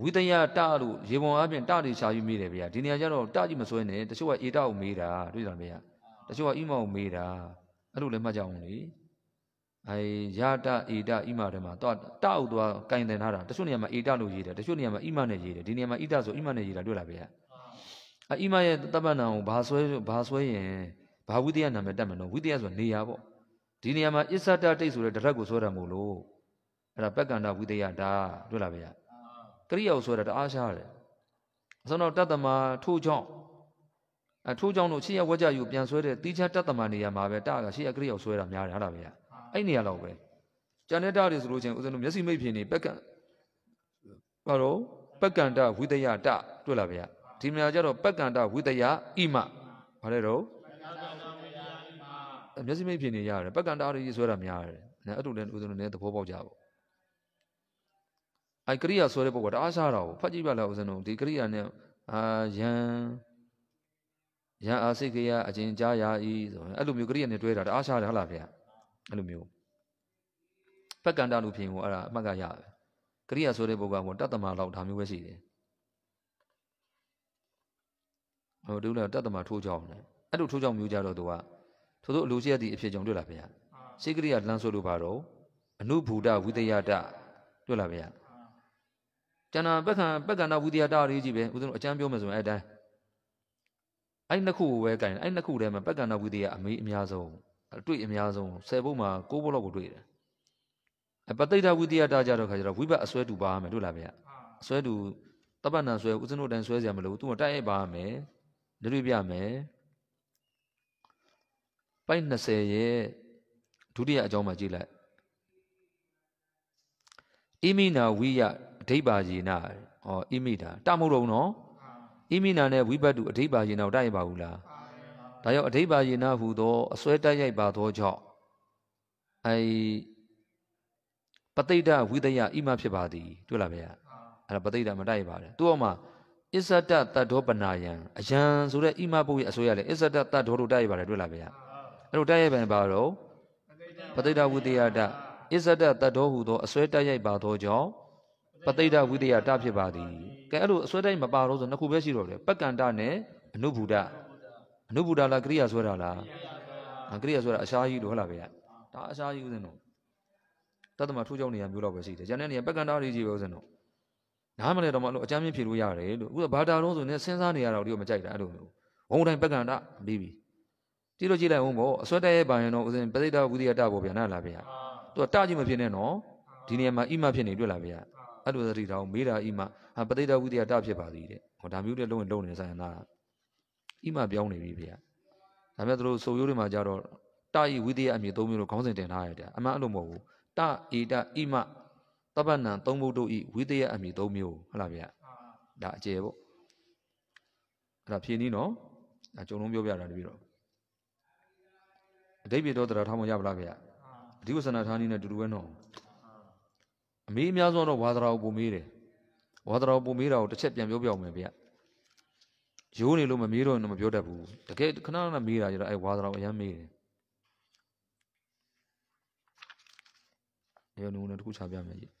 ဝိတယတလို့ရေပုံအပြင်တတွေရှာယူမေးတယ်ဗျာဒီနေရာကျတော့တကြီးမစွဲနဲ့တချို့ကဧတကိုမေးတာတွေ့တာမေးရတချို့ကဣမကိုမေးတာအဲ့လိုလည်းမှတ်ကြအောင်လေအဲယာတဧတဣမတယ်မှာတော့တအုပ်သွားကင်တင်ထားတာတချို့နေရာမှာဧတလို့ရေးတယ်တချို့နေရာမှာဣမနဲ့ရေးတယ်ဒီနေရာမှာဣတဆိုဣမနဲ့ရေးတာတွေ့လားဗျာအိမရဲ့တပ္ပဏံကိုဘာဆွဲဘာဆွဲရင်ဘာဝိတယနာမည်တက်မယ်နော်ဝိတယဆိုတာနေရာပေါ့ဒီနေရာမှာအစ္ဆတတိတ်ဆိုတဲ့တရက်ကိုဆွဲတာမို့လို့အဲ့ဒါပက္ကန္တဝိတယဒါတွေ့လားဗျာကရိယာကိုဆိုတာတအားရှားတယ်အစတော့တတ္တမထိုးချောင်းအထိုးချောင်းတို့ရှေ့ရဝကြယူပြန်ဆွဲတဲ့တိချတတ္တမနေရာမှာပဲတကရှေ့ရကရိယာကိုဆွဲတာများတယ်ဟုတ်လားဗျာအဲ့နေရာတော့ပဲကျန်တဲ့တတွေဆိုလို့ချင်းဦးဇင်းတို့မျက်စိမိတ်ဖြင့်နေပက္ကံဘာလို့ပက္ကန္တဝိတယတတွေ့လားဗျာဒီနေရာကျတော့ပက္ကန္တဝိတယဣမဘာလဲတော့မျက်စိမိတ်ဖြင့်နေရတယ်ပက္ကန္တတွေဆွဲတာများတယ်အဲ့တို့လည်းဦးဇင်းတို့လည်းသဘောပေါက်ကြပါအဲကရိယာဆိုတဲ့ပုဂ္ဂိုလ်တအားစားတာကိုဖတ်ကြည့်ပါလားဦးဇင်းတို့ဒီကရိယာနဲ့အာယံယံအာစိကယအကျဉ်းကြားရာဤဆိုရင်အဲ့လိုမျိုးကရိယာနဲ့တွဲတာတအားစားတယ်ဟုတ်လားဗျာအဲ့လိုမျိုးပက္ကန္တလူဖြစ်ရင်ကိုအဲ့ဒါအမှတ် ကရပဲကရိယာဆိုတဲ့ပုဂ္ဂိုလ်ကတတ္တမလောက်ဒါမျိုးပဲရှိတယ်ဟိုတူလာတတ္တမထိုးကြောင်းလေအဲ့လိုထိုးကြောင်းမျိုးကြတော့သူကထို့သောအလိုရှိရသည့်အဖြစ်ကြောင့်တွေ့လားဗျာစေကရိယာလမ်းဆိုလိုပါတော့အနုဘူဒဝိတယတတွေ့လားဗျာကျန်တာပက္ခံပက္ကဏဝုဒိယတာရေးကြီးပဲဦးဇင်းတို့အကျမ်းပြောမယ်ဆိုရင်အဲ့တိုင်းအဲ့နှစ်ခုကိုပဲကြိုင်အဲ့နှစ်ခုထဲမှာပက္ကဏဝုဒိယအမေးအများဆုံးတွေ့အများဆုံး၁၀ဘုတ်မှာ၉ဘုတ်လောက်ကိုတွေ့တယ်အပတိတ်ဝုဒိယတာကြတော့ခါကျတော့ဝိဘတ်အစွဲတူပါမယ်တွေ့လားဗျအစွဲတူတပ္ပဏဆွဲဦးဇင်းတို့တိုင်းဆွဲစရာမလိုဘူးသူကတိုက်ရိုက်ပါမယ်လွတ်ပြမယ်ပိုက်20ရဲ့ဒုတိယအကြောင်းမှာကြည့်လိုက်အိမိနာဝိယအဓိပ္ပာယေနာဟောအိမိတာတမဟုတ်တော့ဘူးနော်အိမိနာနဲ့ဝိဘတ်တုအဓိပ္ပာယေနာကိုတိုက်ရပါဘူးလားဒါကြောင့်အဓိပ္ပာယေနာဟူသောအစွဲတိုက်ရိုက်ပါသောကြောင့်အဲပဋိဒဝိဒယအိမဖြစ်ပါသည် တွေ့လားဗျာအဲ့ဒါပဋိဒမတိုက်ရပါတယ်သူ့အောက်မှာအစ္ဆဒတတ္ထောပနာယံအယံဆိုတဲ့အိမပုတ်ရဲ့အစိုးရလေအစ္ဆဒတတ္ထောတို့တိုက်ရပါတယ်တွေ့လားဗျာအဲ့လိုတိုက်ရိုက်ပြန်ပါတော့ပဋိဒဝိဒယတအစ္ဆဒတတ္ထောဟူသောအစွဲတိုက်ရိုက်ပါသောကြောင့်ပတိဒဝိတယတဖြစ်ပါသည်ကဲအဲ့လိုအစွဲတိုင်းမပါတော့ဆိုနှစ်ခုပဲရှိတော့တယ်ပက္ကန္တနဲ့အနုဘူဒအနုဘူဒလားကရိယာဆွဲတာလားကရိယာဆွဲတာအရှားကြီးလို့ဟုတ်လားဗျာဒါအရှားကြီးဥစဉ်တော့တသမထိုးကြောင်းနေရာမျိုးတော့ပဲရှိတယ်ဂျန်တဲ့နေရာပက္ကန္တလေးကြီးပဲဥစဉ်တော့နားမလဲတော့မလို့အချမ်းမြင့်ဖြေလို့ရတယ်လို့အခုဘာတာတော့ဆိုနေစဉ်းစားနေရတာတော့မကြိုက်တာအဲ့လိုမျိုးဝုံတိုင်းပက္ကန္တပြီးပြီကြည့်လို့ကြည့်လိုက်အောင်ပေါ့အစွဲတက်ရဲ့ပါရင်တော့ဥစဉ်ပသိတဝုဒိယတပေါ့ဗျာနားလားဗျာသူကတကြီးမဖြစ်နဲ့နော်ဒီနေရာမှာအိမဖြစ်နေတွေ့လားဗျာအဲ့လိုသတိထားအောင်မေးတာဤမှာပဋိဒဝိတ္တတဖြစ်ပါသည်တဲ့ဟောဒါမျိုးတွေလုံးဝလုံးနေဆိုင်နာဤမှာပြောင်းနေပြီဗျာဒါမဲ့တို့ဆိုရိုးတွေမှာကြတော့တဤဝိတ္တအမည်၃မျိုးလို့ခေါင်းစဉ်တင်ထားရတယ်အမှန်အဲ့လိုမဟုတ်ဘူးတဧတဤမတပ္ပဏံသုံးဘုဒ္ဓဤဝိတ္တအမည်၃မျိုးဟုတ်လားဗျာဒါအကျယ်ပေါ့အဲ့ဒါဖြင်းနီးနော်ဒါကြုံလုံးပြောပြတာတပည့်တော့အဓိပ္ပာယ်တော့တရားထားမှရပါလားဗျာအဓိပ္ပာယ်ဆန္ဒထားနည်းနဲ့တူတူပဲနော်အမေးအများဆုံးတော့ဝါသရာကိုပုံမေးတယ်ဝါသရာကိုပုံမေးတာကိုတစ်ချက်ပြန်ပြောပြအောင်မယ်ဗျရိုးနေလို့မမေးတော့မပြောတတ်ဘူးတကယ်ခဏခဏမေးတာကြတော့အဲဝါသရာကိုအရင်မေးတယ်ဒီလိုနုံနဲ့တစ်ခုခြားပြမယ်ကြီး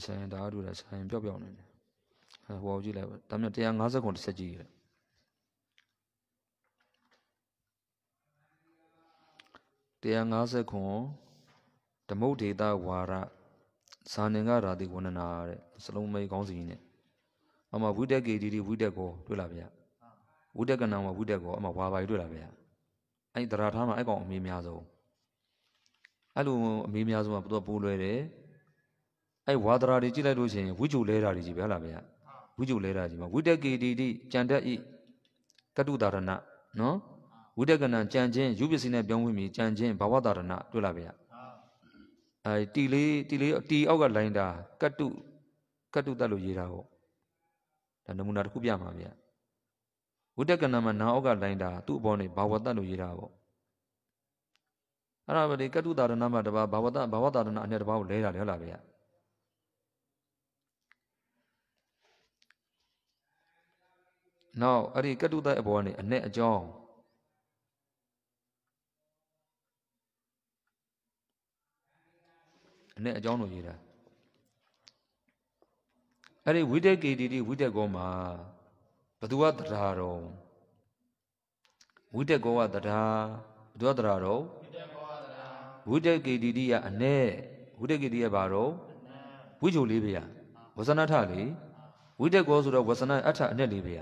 တယ်ဆိုင်ဒါအတူတာဆိုင်ပျောက်ပျောက်နေတယ်အဲဟိုအောင်ကြည့်လိုက်ပါဒါမျိုး150ခုတစ်ချက်ကြည့်ရ150ခုဓမ္မုဒေတာဝါရဇာနင်္ဂရာတိဝန္ဒနာတဲ့စလုံးမိတ်ကောင်းစီနဲ့အမဝိတက်ကေဒီဒီဝိတက်ကိုတွေ့လာဗျာဝိတက်ကနာမှာဝိတက်ကိုအမဝါပါရီတွေ့လာဗျာအဲ့ဒီတရားထားမှာအဲ့ကောင်အမေးများဆုံးအဲ့လိုအမေးများဆုံးကသူကပိုးလွယ်တယ်အဲ့ဝါဒရာတွေကြည့်လိုက်လို့ရှိရင်ဝိจุလဲတာတွေကြီးပဲဟုတ်လားဗျာဝိจุလဲတာကြီးမှာဝိတက်ကေတီတိကြံတက်ဤကတုတာရဏနော်ဝိတက်ကဏကြံချင်းယူပစ္စည်းနဲ့ပြောင်းဝင်ပြီးကြံချင်းဘဝတာရဏတွေ့လားဗျာအဲတီလေးတီလေးတီအောက်ကလိုင်းတာကတုကတုတက်လို့ရေးတာဟုတ်ဒါနမူနာတစ်ခုပြမှာဗျာဝိတက်ကဏမှာနာအောက်ကလိုင်းတာ သူ့အပေါ်နေဘဝတက်လို့ရေးတာဟုတ်အဲ့ဒါပဲလေကတုတာရဏမှာတပါးဘဝတဘဝတာရဏအနဲ့တပါးကိုလဲတာလေဟုတ်လားဗျာနောက်အဲ့ဒီကတုသက်အပေါ်ကနေအ내အကြောင်းအ내အကြောင်းတို့ရေးတာအဲ့ဒီဝိတက်ကေတီတိဝိတက်ကောမှာဘသူကတရားတော်ဝိတက်ကောကတရားဘသူကတရားတော်ဝိတက်ကေတီတိကအ내ဝိတက်ကေတီရဲ့ဘာတော်ဝိချိုလေးပဲရဝဇနထလေးဝိတက်ကောဆိုတော့ဝဇနအထအ내လေးပဲရ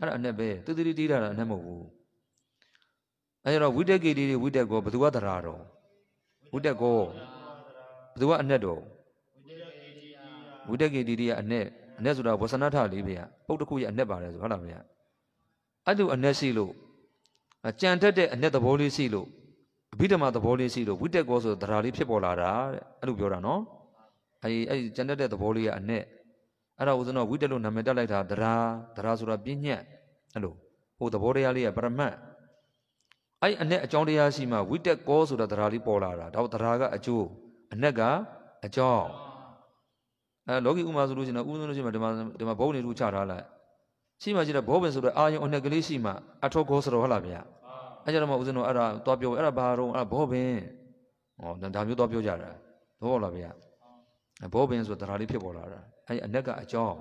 အဲ့ဒါအနဲ့ပဲသူတိတိတာတာအနဲ့မဟုတ်ဘူးအဲ့တော့ဝိတက်ကိတိဝိတက်ကောဘသူကတရာတော်ဝိတက်ကောဘသူကအနဲ့တော်ဝိတက်ကိတိတိကအနဲ့အနဲ့ဆိုတာဝဆနာထလေးပဲပုတ်တစ်ခုရဲ့အနဲ့ပါတယ်ဆိုဟုတ်လားမလားအဲ့လိုအနဲ့ရှိလို့ကြံထက်တဲ့အနဲ့သဘောလေးရှိလို့အဘိဓမ္မာသဘောလေးရှိလို့ဝိတက်ကောဆိုတရာလေးဖြစ်ပေါ်လာတာတဲ့အဲ့လိုပြောတာနော်အဲ့အဲ့ကြံထက်တဲ့သဘောလေးကအနဲ့အဲ့ဒါဦးဇင်းတော်ဝိတက်လို့နာမည်တက်လိုက်တာတရားတရားဆိုတာပြင်းညက်အဲ့လိုဟိုသဘောတရားလေးကပရမတ်အဲ့အ ਨੇ အကြောင်းတရားရှိမှဝိတက်ကောဆိုတာတရားလေးပေါ်လာတာဒါတရားကအကျိုးအ ਨੇ ကအကြောင်းအဲလောကီဥမာဆိုလို့ရှိရင်ဦးဇင်းလို့ရှိရင်ဒီမှာဒီမှာဘုံနေလို့ချထားလိုက်ရှိမှရှိတဲ့ဘောပင်ဆိုတဲ့အာယုံအ ਨੇ ကလေးရှိမှအထောကောဆိုတော့ဟုတ်လားဗျာအဲ့ကြတော့မှဦးဇင်းတို့အဲ့ဒါသွားပြောအဲ့ဒါဘာတော့အဲ့ဒါဘောပင်ဟောဒါမျိုးသွားပြောကြတာဘောလားဗျာဘောပင်ဆိုတရားလေးဖြစ်ပေါ်လာတာအဲဒီအနက်ကအကြောင်း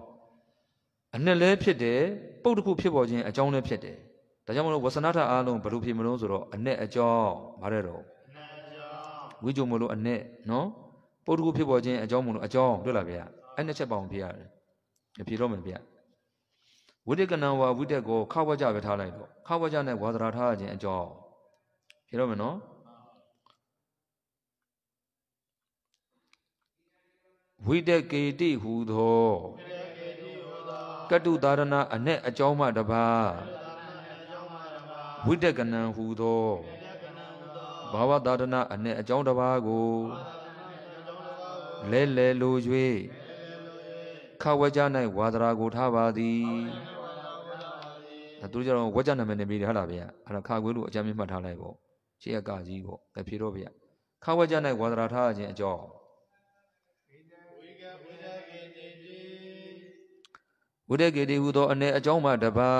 အနက်လည်းဖြစ်တယ်ပုတ်တစ်ခုဖြစ်ပေါ်ခြင်းအကြောင်းလည်းဖြစ်တယ်ဒါကြောင့်မလို့ဝဆနာထအားလုံးဘယ်လိုဖြစ်မလို့ဆိုတော့အနက်အကြောင်းမားရတော့ဝိကြုံမလို့အနက်နော်ပုတ်တစ်ခုဖြစ်ပေါ်ခြင်းအကြောင်းမလို့အကြောင်းတွေ့လားဗျာအဲ့နှစ်ချက်ပေါင်းပြရတယ်ဖြေတော့မယ်ဗျာဝိတကနံဝါဝိတက်ကိုခဝကြပဲထားလိုက်တော့ခဝကြနဲ့ဝါသရာထားခြင်းအကြောင်းဖြေတော့မယ်နော်ဝိတကေတိဟူသောကတုသာရဏအနဲ့အကြောင်းမှတပါဝိတကနံဟူသောဘာဝသာရဏအနဲ့အကြောင်းတပါကိုလဲလဲလို၍ခဝကြ၌ဝါဒရာကိုထားပါသည်သူတို့ကြတော့ဝကြနာမည်နဲ့ပြီးတယ်ဟုတ်လားဗျာအဲ့တော့ခါခွေးလို့အကြမ်းမြတ်ထားလိုက်ပေါ့ရှေ့ကကကြီးပေါ့ဒါဖြေတော့ဗျာခဝကြ၌ဝါဒရာထားခြင်းအကြောင်းဝိတ္တကေတိဟုသောအနေအကြောင်းမှတပါ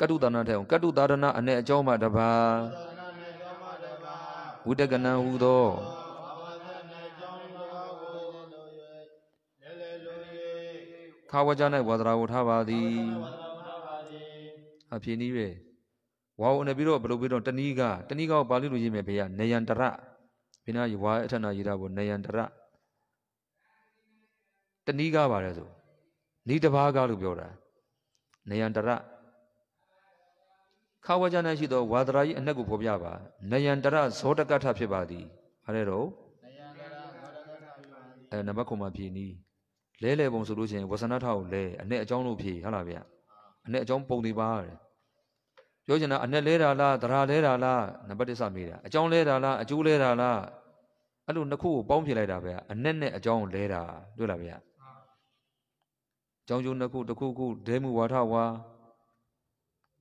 ကတုသာနာထဲအောင်ကတုသာရဏအနေအကြောင်းမှတပါဝိတ္တကနံဟုသောခါဝကြ၌ဝါဒရာကိုထားပါသည်အဖြစ်နည်းပဲဝါဝနဲ့ပြီးတော့ဘယ်လိုပြီးတော့တဏီကတဏီကောပါဠိလိုရေးမယ်ဖေရနယန္တရဘိနာယဝါအထနာရေးတာကိုနယန္တရတဏီကားပါတယ်ဆိုဤတဘာကားလို့ပြောတာနေယန္တရခါဝါကြ၌ရှိသောဝါဒရာ၏အနက်ကိုဖော်ပြပါနေယန္တရဇောတကထဖြစ်ပါသည်ဘာလဲတော့အဲနံပါတ်ခုမှာဖြည်နီးလဲလဲပုံဆိုလို့ရှိရင်ဝဆနာထကိုလဲအနဲ့အကြောင်းလို့ဖြည်ဟုတ်လားဗျအနဲ့အကြောင်းပုံတွေပါတယ်ပြောချင်တာအနဲ့လဲတာလားတရာလဲတာလားနံပါတ်၁စမေးတာအကြောင်းလဲတာလားအကျိုးလဲတာလားအဲ့လိုနှစ်ခုကိုပေါင်းဖြည့်လိုက်တာဗျအနဲ့နဲ့အကြောင်းကိုလဲတာတွေ့လားဗျကြောင်းကျိုးနှစ်ခုတစ်ခုခုဒဲမှုဝါထဝါ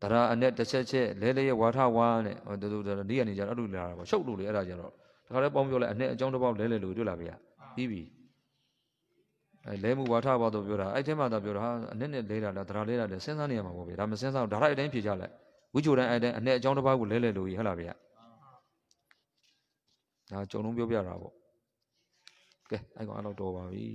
တရာအနဲ့တစ်ချက်ချက်လဲလဲရဲ့ဝါထဝါနဲ့ဟိုတူတူဒီကနေကြတော့အဲ့လိုလာတာပေါ့ရှုပ်လို့လေအဲ့ဒါကြတော့ဒါခါလဲပေါင်းပြောလိုက်အနဲ့အကြောင်းတစ်ပေါက်လဲလဲလို့တွေ့လာပြီပြီးပြီအဲလဲမှုဝါထဝါတော့ပြောတာအဲ့ထဲမှာတော့ပြောတာဟာအနဲ့နဲ့လဲတာလားတရာလဲတာလဲစဉ်းစားနေရမှာပေါ့ဗျဒါမစဉ်းစားဘူးဒါလိုက်အတိုင်းဖြေကြလိုက်ဝိချိုတိုင်းအတိုင်းအနဲ့အကြောင်းတစ်ပေါက်ကိုလဲလဲလို့ရဟလာဗျဒါကြုံလုံးပြောပြတာပေါ့ကဲအဲ့ကောင်အဲ့တော့တော်ပါပြီ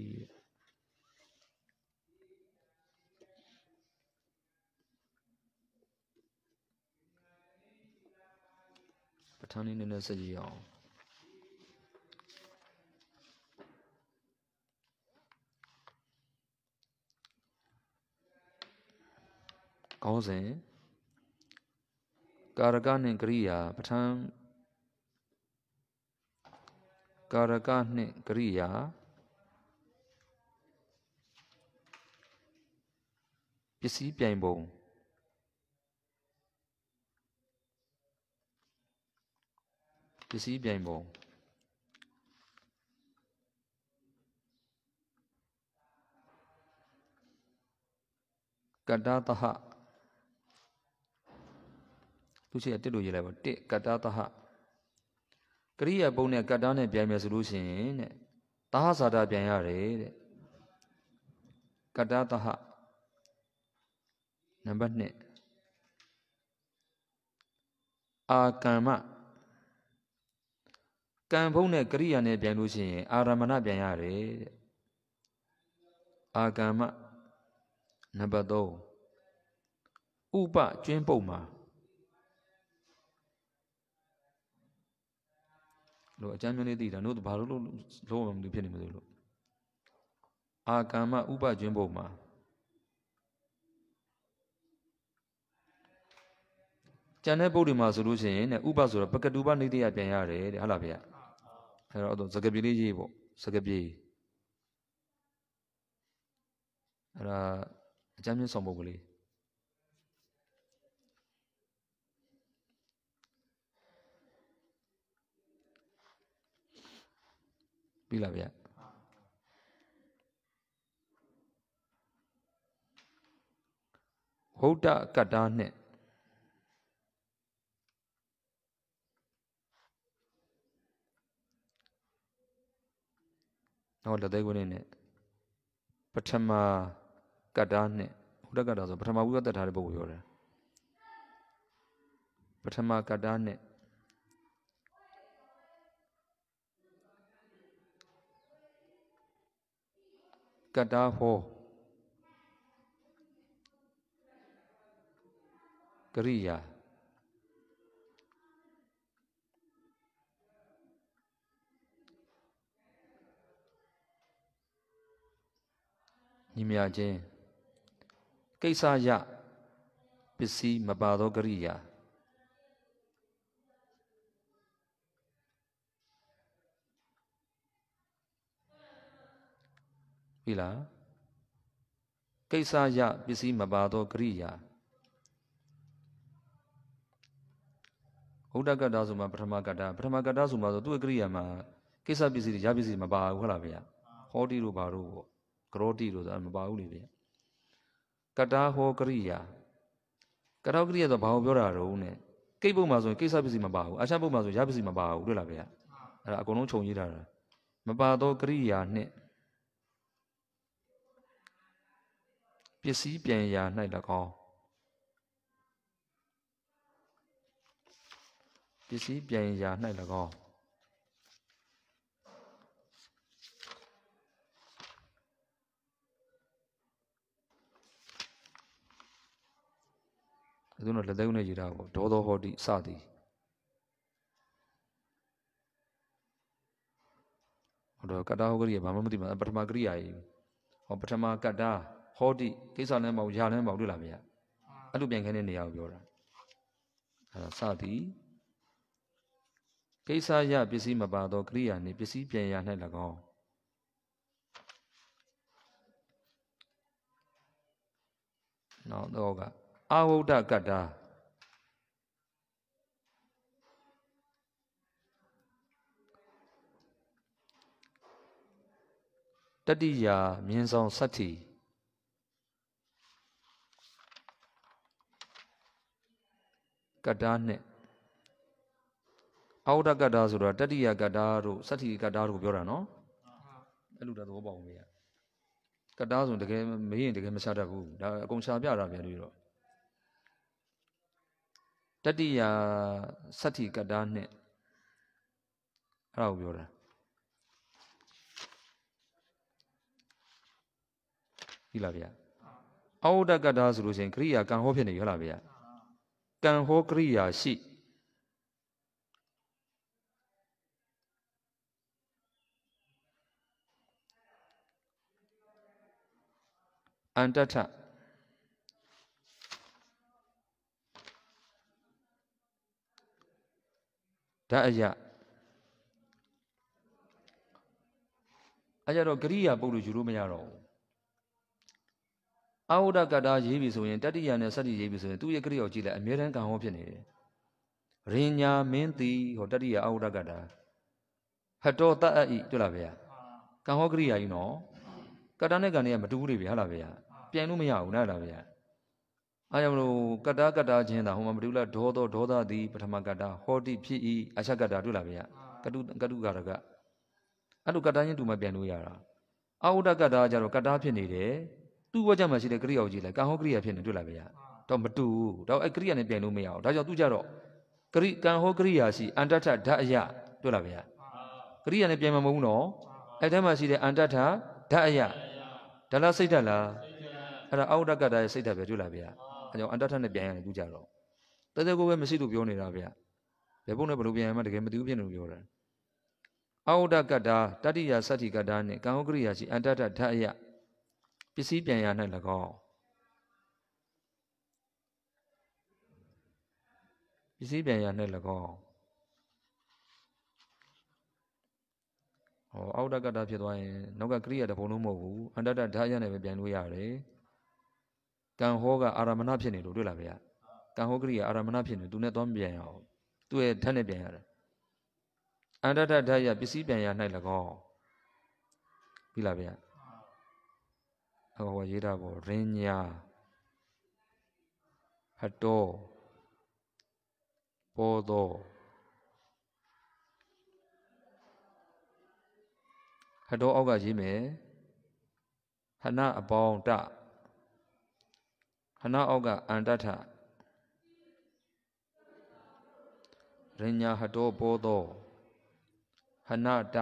အခန်းလေးနည်းနည်းဆက်ကြည့်အောင်ခေါင်းစဉ်ကာရကနှင့်ကရိယာပဋ္ဌာန်းကာရကနှင့်ကရိယာပစ္စည်းပြိုင်ပုံပစ္စည်းပြိုင်ပုံကတ္တသဟသူချက်တက်လို့ရေးလိုက်ပါတကတ္တသဟကရိယာပုံနဲ့ကတ္တနဲ့ပြိုင်မယ်ဆိုလို့ရှိရင်တဲ့သဟဇာတာပြိုင်ရတယ်တဲ့ကတ္တသဟနံပါတ်1အာကမ္မကံဖုံးနဲ့ကရိယာနဲ့ပြန်လို့ရှိရင်အာရမဏပြန်ရတယ်တဲ့အာကမ္မနံပါတ်3ဥပကျွင်းပုတ်မှာလို့အကျမ်းမျိုးလေးသိတာတို့ဘာလို့လို့လုံးဝမသိဖြစ်နေမလို့လို့အာကမ္မဥပကျွင်းပုတ်မှာကျန်တဲ့ပုတ်တွေမှာဆိုလို့ရှိရင်တဲ့ဥပဆိုတာပကတူပနေတ္တရပြန်ရတယ်တဲ့ဟုတ်လားဗျာအဲ့တော့တော့သကပြေလေးရေးပေါ့သကပြေအဲ့ဒါအကြမ်းမျက်ဆောင်ပုံကလေးပြီလားဗျာဟုတ်တာကတ္တာနဲ့နောက်လက်သေးကွင်းနဲ့ပထမကတ္တာနဲ့ဟုတ်တကတ္တာဆိုပထမဝိပဿနာထားတဲ့ပုဂ္ဂိုလ်ပြောတယ်ပထမကတ္တာနဲ့ကတ္တာဟောကရိယာညီမြခြင်းကိစ္စရပစ္စည်းမပါသောကရိယာပြီလားကိစ္စရပစ္စည်းမပါသောကရိယာဘုဒ္ဓကတ္တဆိုမှာပထမကတ္တပထမကတ္တဆိုမှာဆိုသူ့အကရိယာမှာကိစ္စပစ္စည်းတွေရပစ္စည်းမပါဘူးဟုတ်လားဗျာဟောတိတို့ဘာတို့ပေါ့ကရောတိလို့ဆိုတာမပါဘူးလေဗျကတာဟောကရိယာကတောကရိယာဆိုဘာကိုပြောတာတုံးနဲ့ကိတ်ပုံမှာဆိုရင်ကိစ္စပစ္စည်းမပါဘူးအာရှပုံမှာဆိုရပစ္စည်းမပါဘူးတွေ့လားဗျအဲ့ဒါအကုန်လုံးခြုံရေးထားတာမပါသောကရိယာနှင့်ပစ္စည်းပြန်ရာ၌၎င်းပစ္စည်းပြန်ရာ၌၎င်းသူတို့လက်သိုင်းနဲ့ယူတာကိုဒေါသောဟောတိစသည်ဟောတော့ကတ္တဟောကရိယာဘာမှမသိမှာပထမကရိယာကြီးဟောပထမကတ္တဟောတိကိစ္စလမ်းပေါက်ရာလမ်းပေါက်တွေ့လားဗျာအဲ့လိုပြန်ခဲတဲ့နေရာကိုပြောတာအဲ့ဒါစသည်ကိစ္စရပစ္စည်းမပါသောကရိယာနှင့်ပစ္စည်းပြန်ရ၌၎င်းနောက်တော့ကအာဝုဒ္ဒကတ္တာတတိယာမြင်းဆောင်သတ္တိကတ္တာနဲ့အာဝုဒ္ဒကတ္တာဆိုတာတတိယာကတ္တာတို့သတ္တိကတ္တာတို့ပြောတာနော်အဲ့လိုတော့သဘောပေါက်အောင်မေးရကတ္တာဆိုတကယ်မေးရင်တကယ်မချတတ်ဘူးဒါအကုန်ရှားပြတာပြန်ပြီးတော့တတိယသတ္တိကတ္တာနဲ့အဲ့ဒါကိုပြောတာဒီလားဗျာအောဒကတ္တာဆိုလို့ရှိရင်ကရိယာကံဟောဖြစ်နေရလားဗျာကံဟောကရိယာရှိအန္တထဓာတ်အယအဲကြတော့ကရိယာပုတ်လို့ယူလို့မရတော့ဘူးအာဟုဒကတာရေးပြီဆိုရင်တတိယနဲ့စတိရေးပြီဆိုရင်သူ့ရဲ့ကရိယာကိုကြည့်လိုက်အမြဲတမ်းကံဟောဖြစ်နေတယ်ရင်ညာမင်းတိဟောတတိယအာဟုဒကတာဟတောတအဤတွေ့လားဗျာကံဟောကရိယာကြီးနော်ကတာနဲ့ကံတွေကမတူဘူးလေဗျာဟုတ်လားဗျာပြန်လို့မရဘူးနားလားဗျာအဲကြောင့်မလို့ကတ္တာကတ္တာချင်းတာဟောမှာမတူလားဒေါသောဒေါသသည်ပထမကတ္တာဟောတိဖြစ်ဤအရှကတ္တာတွေ့လားဗျာကတုကတုကာရကအဲ့လိုကတ္တာချင်းတူမှပြန်လို့ရတာအာဟုတကတ္တာကြတော့ကတ္တာဖြစ်နေတယ်သူ့ဘဝကြမှာရှိတဲ့ကရိယာကိုကြည့်လိုက်ကံဟောကရိယာဖြစ်နေတွေ့လားဗျာတော့မတူဘူးတော့အဲ့ကရိယာနဲ့ပြန်လို့မရအောင်ဒါကြောင့်သူကြတော့ကရိကံဟောကရိယာရှိအန္တထဓာအယတွေ့လားဗျာကရိယာနဲ့ပြန်မှာမဟုတ်ဘူးနော်အဲ့ထဲမှာရှိတဲ့အန္တထဓာအယဒါလားစိတ်ဓာတ်လားအဲ့ဒါအာဟုတကတ္တာရဲ့စိတ်ဓာတ်ပဲတွေ့လားဗျာအကြောင်းအတတ်ထက်နဲ့ပြန်ရတယ်သူကြတော့တဲတဲကိုပဲမရှိသူပြောနေတာဗျဘယ်ဘုံနဲ့ဘလို့ပြန်ရမှတကယ်မသိဘူးဖြစ်နေလို့ပြောတာအာဟုဒကတ္တာတတိယသတ္တိကတ္တာနဲ့ကံဟုတ်ကရိယာရှိအတ္တထထအယပစ္စည်းပြန်ရ၌၎င်းပစ္စည်းပြန်ရ၌၎င်းဟောအောက်တကတ္တာဖြစ်သွားရင်နောက်ကကရိယာတစ်ပုံလုံးမဟုတ်ဘူးအန္တတဓာတ်ရနဲ့ပဲပြန်လို့ရတယ်။ကံဟောကအာရမဏဖြစ်နေလို့တွေ့လားဗျာကံဟောကရိယာအာရမဏဖြစ်နေသူနဲ့သွားမပြန်ရအောင်သူ့ရဲ့ဓာတ်နဲ့ပြန်ရတယ်အန္တတဓာတ်ရပစ္စည်းပြန်ရ၌၎င်းပြီလားဗျာဟောရေးတာပေါ့ရင်းညာဟတောပောသောဟတောအောက်ကရေးမယ်ဟနအပေါင်းတခဏအောက်ကအန္တထရညာဟတောဘောသောဟနတ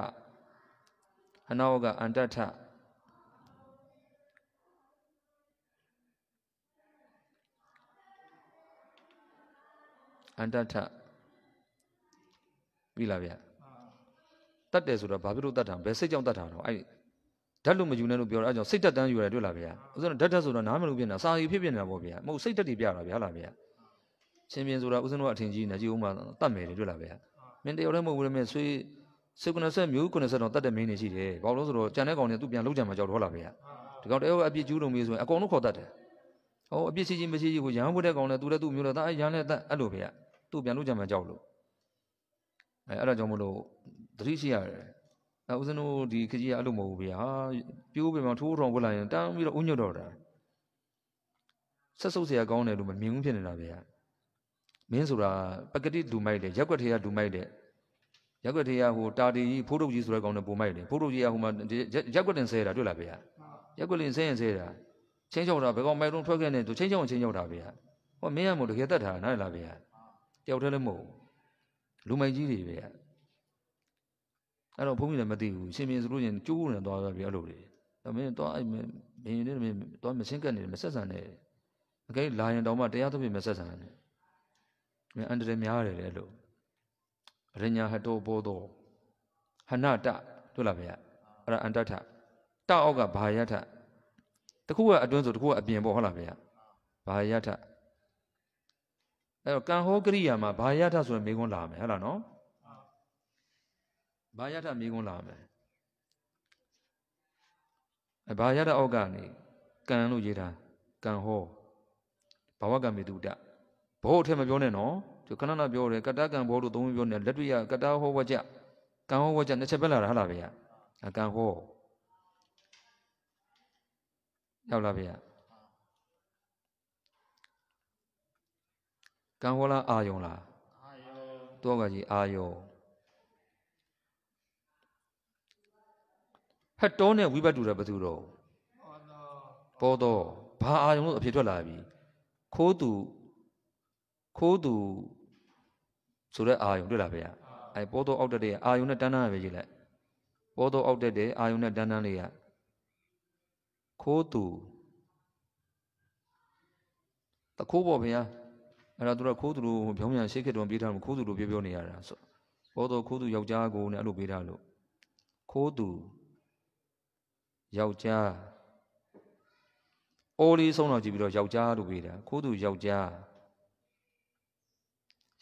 ဟနောကအန္တထအန္တထပြီလားဗျတတ်တယ်ဆိုတော့ဘာဖြစ်လို့တတ်တာဘယ်စိတ်ကြောင့်တတ်တာတော့အဲ့ဓာတ်လို့မယူနဲ့လို့ပြောတော့အဲကြောင့်စိတ်တက်တန်းယူရတယ်တွေ့လားဗျာဥစဉ်ဓာတ်တက်ဆိုတော့နားမလို့ပြင်တာစာရီဖြစ်ဖြစ်နေတာပေါ့ဗျာမဟုတ်စိတ်တက်တည်ပြတာဗျာလားဗျာရှင်ပြင်းဆိုတာဥစဉ်တော့အထင်ကြီးနေကြည့်ဦးမှာတတ်မယ်တယ်တွေ့လားဗျာမင်းတယောက်တည်းမဟုတ်ဘူးလေမင်းဆွေးစေ90မျိုး90တော့တတ်တဲ့မင်းနေရှိတယ်ဘာလို့ဆိုတော့ကြံတဲ့ကောင်တွေသူပြန်လောက်ကြံမှာကြောက်တော့လားဗျာဒီကောင်တယောက်အပြစ်ကျူးလို့မေးဆိုရင်အကောင်လုံးခေါ်တတ်တယ်ဟောအပြစ်ရှိချင်းမရှိချင်းကိုရဟန်းဖို့တဲ့ကောင်နဲ့သူလည်းသူ့မျိုးလည်းဒါအဲရဟန်းလည်းတတ်အဲ့လိုဗျာသူ့ပြန်လောက်ကြံမှာကြောက်လို့အဲအဲ့ဒါကြောင့်မလို့သတိရှိရတယ်အဲဦးဇင်းတို့ဒီခကြီးကအဲ့လိုမဟုတ်ဘူးဗျာဟာပြိုးပင်မှာထိုးထောင်ဝင်လာရင်တန်းပြီးတော့ဥညွတ်တော့တာဆက်ဆုပ်เสียကောင်းတယ်လို့မမြင်ဘူးဖြစ်နေတာဗျာမင်းဆိုတာပကတိလူမိုက်တယ်ရက်ွက်ထေကလူမိုက်တယ်ရက်ွက်ထေကဟိုတာတီကြီးဖိုးထုတ်ကြီးဆိုတဲ့ကောင်နဲ့ပုံမိုက်တယ်ဖိုးထုတ်ကြီးကဟိုမှာရက်ွက်တင်ဆဲတာတွေ့လားဗျာရက်ွက်လင်ဆဲရင်ဆဲတာချင်းချောက်တာဘယ်ကောင်မိုက်တော့ထွက်ခဲ့နေသူချင်းချောက်ချင်းချောက်တာဗျာဟောမင်းရမို့တကယ်တတ်တာနားလားဗျာတယောက်တည်းလည်းမဟုတ်လူမိုက်ကြီးတွေဗျာအဲ့တော့ဘုန်းကြီးလည်းမသိဘူးရှင်မင်းဆိုလို့ရင်ကျိုးနေသွားတာပြီအဲ့လိုလေဒါမင်းတော့အဲ့မင်းနဲ့မင်းတော့မရှင်းကက်နေတယ်မဆက်ဆံနေတယ်အကဲလာရင်တောင်မှတရားသဖြင့်မဆက်ဆံနဲ့မင်းအန္တရာယ်များတယ်လေအဲ့လိုပရိညာဟတောဘောတော့ဟနတတို့လားဗျာအဲ့ဒါအန္တထတအောက်ကဘာယထတခုကအတွင်းဆိုတခုကအပြင်ပေါ့ဟုတ်လားဗျာဘာယထအဲ့တော့ကံဟောကရိယာမှာဘာယထဆိုရင်မေခွန်းလာမယ်ဟုတ်လားနော်ဘာယထမိကုံးလာမယ်အဘာယထအောက်ကနေကံလို့ရေးတာကံဟောဘာဝကံမေတုတဘောထဲမပြောနဲ့နော်သူခဏခဏပြောတယ်ကတ္တကံဘောလို့သုံးပြောနေလက်တွေ့ရကတ္တဟောဝကြကံဟောဝကြနှစ်ချက်ပဲလာတာဟုတ်လားဗျာကံဟောရောက်လားဗျာကံဟောလားအာယုံလားအာယုံတောကကြီးအာယုံဟက်တောနဲ့ဝိဘတ်တူတာဘယ်သူတော့ပေါ်တော့ဘာအာယုံလို့အဖြစ်ထွက်လာပြီခိုးသူခိုးသူဆိုတဲ့အာယုံတွေ့လာဗျာအဲပေါ်တော့အောက်တက်တဲ့အာယုံနဲ့တန်းတန်းပဲကြည့်လိုက်ပေါ်တော့အောက်တက်တဲ့အာယုံနဲ့တန်းတန်းလေးကခိုးသူတခိုးပေါ့ဗျာအဲ့တော့သူတို့ခိုးသူတို့ဗျောင်းမြန်ရှေ့ခေတ်တုန်းပြေးထားလို့ခိုးသူတို့ပြောပြောနေရတာဆိုပေါ်တော့ခိုးသူယောက်ျားကိုနဲ့အဲ့လိုပြေးထားလို့ခိုးသူယောက်ျားအိုးလေးဆုံးတော့ကြည့်ပြီးတော့ယောက်ျားလို့ပေးတာခိုးသူယောက်ျား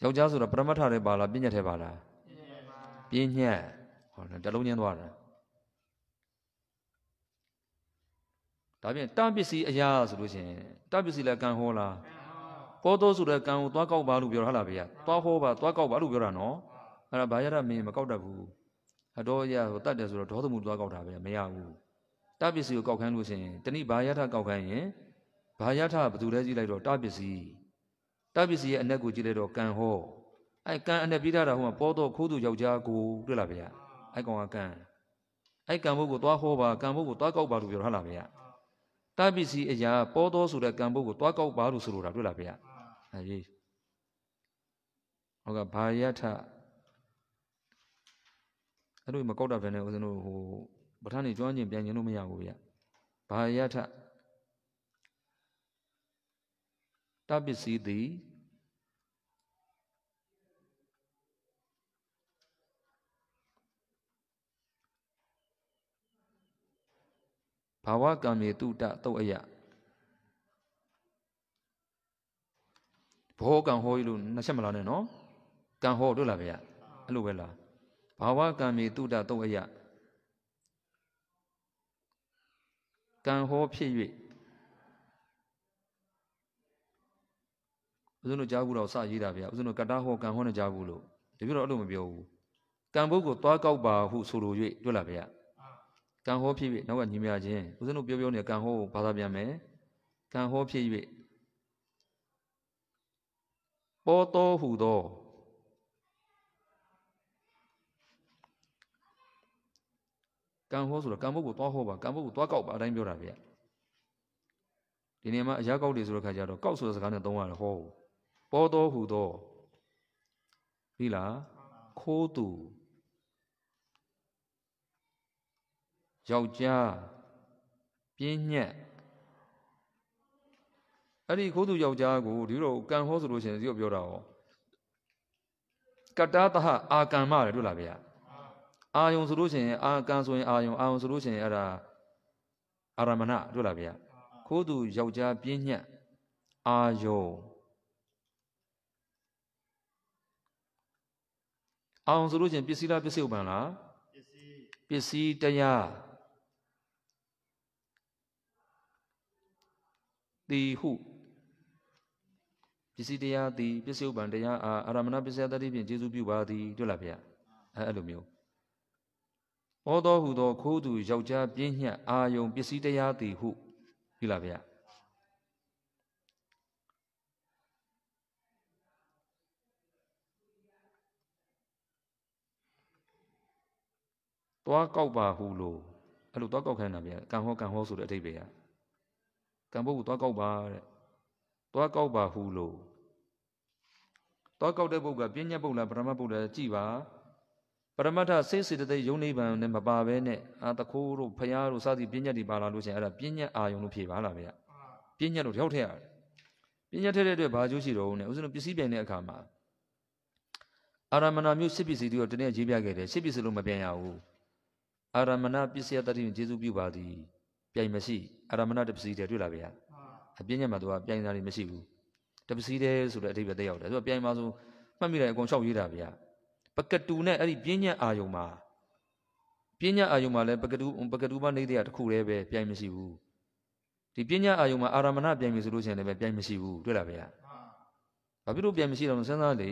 ယောက်ျားဆိုတော့ပရမတ်ထထဲပါလားပြညတ်ထဲပါလားပြညတ်ဟောတလုံးညင်းသွားတာဒါပြင်တပစ္စည်းအရာဆိုလို့ရှိရင်တပစ္စည်းလည်းကံဟောလားကောသောဆိုတဲ့ကံကိုသွားကောက်ပါလို့ပြောတာဟလားဗျာသွားဟောပါသွားကောက်ပါလို့ပြောတာနော်အဲ့ဒါဘာရရမင်းမကောက်တတ်ဘူးအတော်ရဟိုတတ်တယ်ဆိုတော့ဒေါသမှုသွားကောက်တာပဲမရဘူးတပစ္စည်းကိုကောက်ခိုင်းလို့ရှိရင်တဏိဘာယထကောက်ခိုင်းရင်ဘာယထဘယ်သူလဲကြည့်လိုက်တော့တပစ္စည်းတပစ္စည်းရဲ့အနက်ကိုကြည့်လိုက်တော့ကံဟောအဲကံအနက်ပြီးတာဟိုကပေါ်တော့ခိုးသူယောက်ျားကိုတွေ့လားဗျာအဲကောင်ကကံအဲကံဘုတ်ကိုသွားဟောပါကံဘုတ်ကိုသွားကောက်ပါလို့ပြောထားလားဗျာတပစ္စည်းအရာပေါ်တော့ဆိုတဲ့ကံဘုတ်ကိုသွားကောက်ပါလို့ဆိုလိုတာတွေ့လားဗျာအဲဒီဟောကဘာယထအဲ့လိုမကောက်တာပဲနဲ့ဦးဇင်းတို့ဟိုပဋ္ဌာန်းနေကျွမ်းကျင်ပြန်ကျင်လို့မရဘူးဗျဘာယထတပစ္စည်းသည်ဘာဝကံမေတုတတုတ်အယဘောကံဟောကြီးလို့နှစ်ချက်မလာနဲ့နော်ကံဟောတို့လားဗျအဲ့လိုပဲလားဘာဝကံမေတုတတုတ်အယကံဟောဖြစ်၍ဦးဇင်းတို့ကြားဘူးတော့စရေးတာဗျာဦးဇင်းတို့ကတားဟောကံဟောနဲ့ကြားဘူးလို့တပြည့်တော့အဲ့လိုမပြောဘူးကံဘုတ်ကိုသွားကောက်ပါဟုဆိုလို၍တွေ့လားဗျာကံဟောဖြစ်၍နောက်ကညီမချင်းဦးဇင်းတို့ပြောပြောနေကံဟောကိုဘာသာပြန်မယ်ကံဟောဖြစ်၍ပောတော်ဟူသောကံဟောဆိုတော့ကံဘုတ်ကိုသွားဟောပါကံဘုတ်ကိုသွားကောက်ပါအတိုင်းပြောတာဗျဒီနေရာမှာအရာကောက်တွေဆိုတဲ့ခါကျတော့ကောက်ဆိုတဲ့စကားနဲ့သုံးရတယ်ဟောပေါ်တော်ဟူသောဒီလားခိုးသူယောက်ျားပြင်းညက်အဲ့ဒီခိုးသူယောက်ျားကိုဒီလိုကံဟောဆိုလို့ရှိရင်ဒီလိုပြောတာဟောကတ္တသဟအာကံမတယ်တို့လားဗျာအာယုံဆိုလို့ရှိရင်အာကံဆိုရင်အာယုံအာယုံဆိုလို့ရှိရင်အဲ့ဒါအာရမဏတွေ့လားဗျာခိုးသူယောက်ျားပြင်းညက်အာယုံအာယုံဆိုလို့ရှိရင် ပစ္စည်းလားပစ္စည်းဥပန်လားပစ္စည်းပစ္စည်းတရားတိဟုပစ္စည်းတရားတိပစ္စည်းဥပန်တရားအာရမဏပစ္စယတတိဖြင့်ကျေစုပြုပါသည်တွေ့လားဗျာအဲ့လိုမျိုးဩသောဟုသောခိုးသူယောက်ျားပြင်းညက်အာယုံပစ္စည်းတရားသည်ဟုပြီလားဗျာသွားကောက်ပါဟုလို့အဲ့လိုသွားကောက်ခိုင်းတာဗျာကံဟောကံဟောဆိုတဲ့အဓိပ္ပာယ်ကကံဘုတ်ကိုသွားကောက်ပါတဲ့သွားကောက်ပါဟုလို့သွားကောက်တဲ့ပုဂ္ဂိုလ်ကပြဉ္ညတ်ပုဂ္ဂိုလ်လားပရမတ်ပုဂ္ဂိုလ်လားကြည်ပါပရမတ္ထစေစေတသိက်ယုံနိဗ္ဗာန်နဲ့မပါဘဲနဲ့အာတခိုးတို့ဖရားတို့စသည်ပညာတွေပါလာလို့ရှိရင်အဲ့ဒါပညာအာယုံလို့ဖြေပါလားဗျာပညာလို့ထောက်ထည့်ရတယ်ပညာထည့်တဲ့အတွက်ဘာကျိုးရှိတော့ဦးနဲ့ဥစဉ်တို့ပစ္စည်းပြန်တဲ့အခါမှာအာရမဏမျိုးရှစ်ပစ္စည်းတို့တနေ့ရေးပြခဲ့တယ်ရှစ်ပစ္စည်းလို့မပြန်ရဘူးအာရမဏပစ္စယတတိကျေစုပြုပါသည်ပြိုင်မရှိအာရမဏတပစ္စည်းတွေတွေ့လာဗျာအပြင်းညက်မှာသူကပြိုင်စားနေမရှိဘူးတပစ္စည်းတွေဆိုတဲ့အဓိပ္ပာယ်သက်ရောက်တယ်သူကပြိုင်ပါဆိုမှတ်မိတယ်အကုန်လျှောက်ရေးတာဗျာပကတူနဲ့အဲ့ဒီပြင်းညက်အာယုံမှာပြင်းညက်အာယုံမှာလည်းပကတူပကတူမနေတဲ့တခုတည်းပဲပြိုင်မရှိဘူးဒီပြင်းညက်အာယုံမှာအာရမဏပြိုင်ပြီဆိုလို့ရှိရင်လည်းပြိုင်မရှိဘူးတွေ့လားဗျာဘာဖြစ်လို့ပြိုင်မရှိတော့စဉ်းစားလေ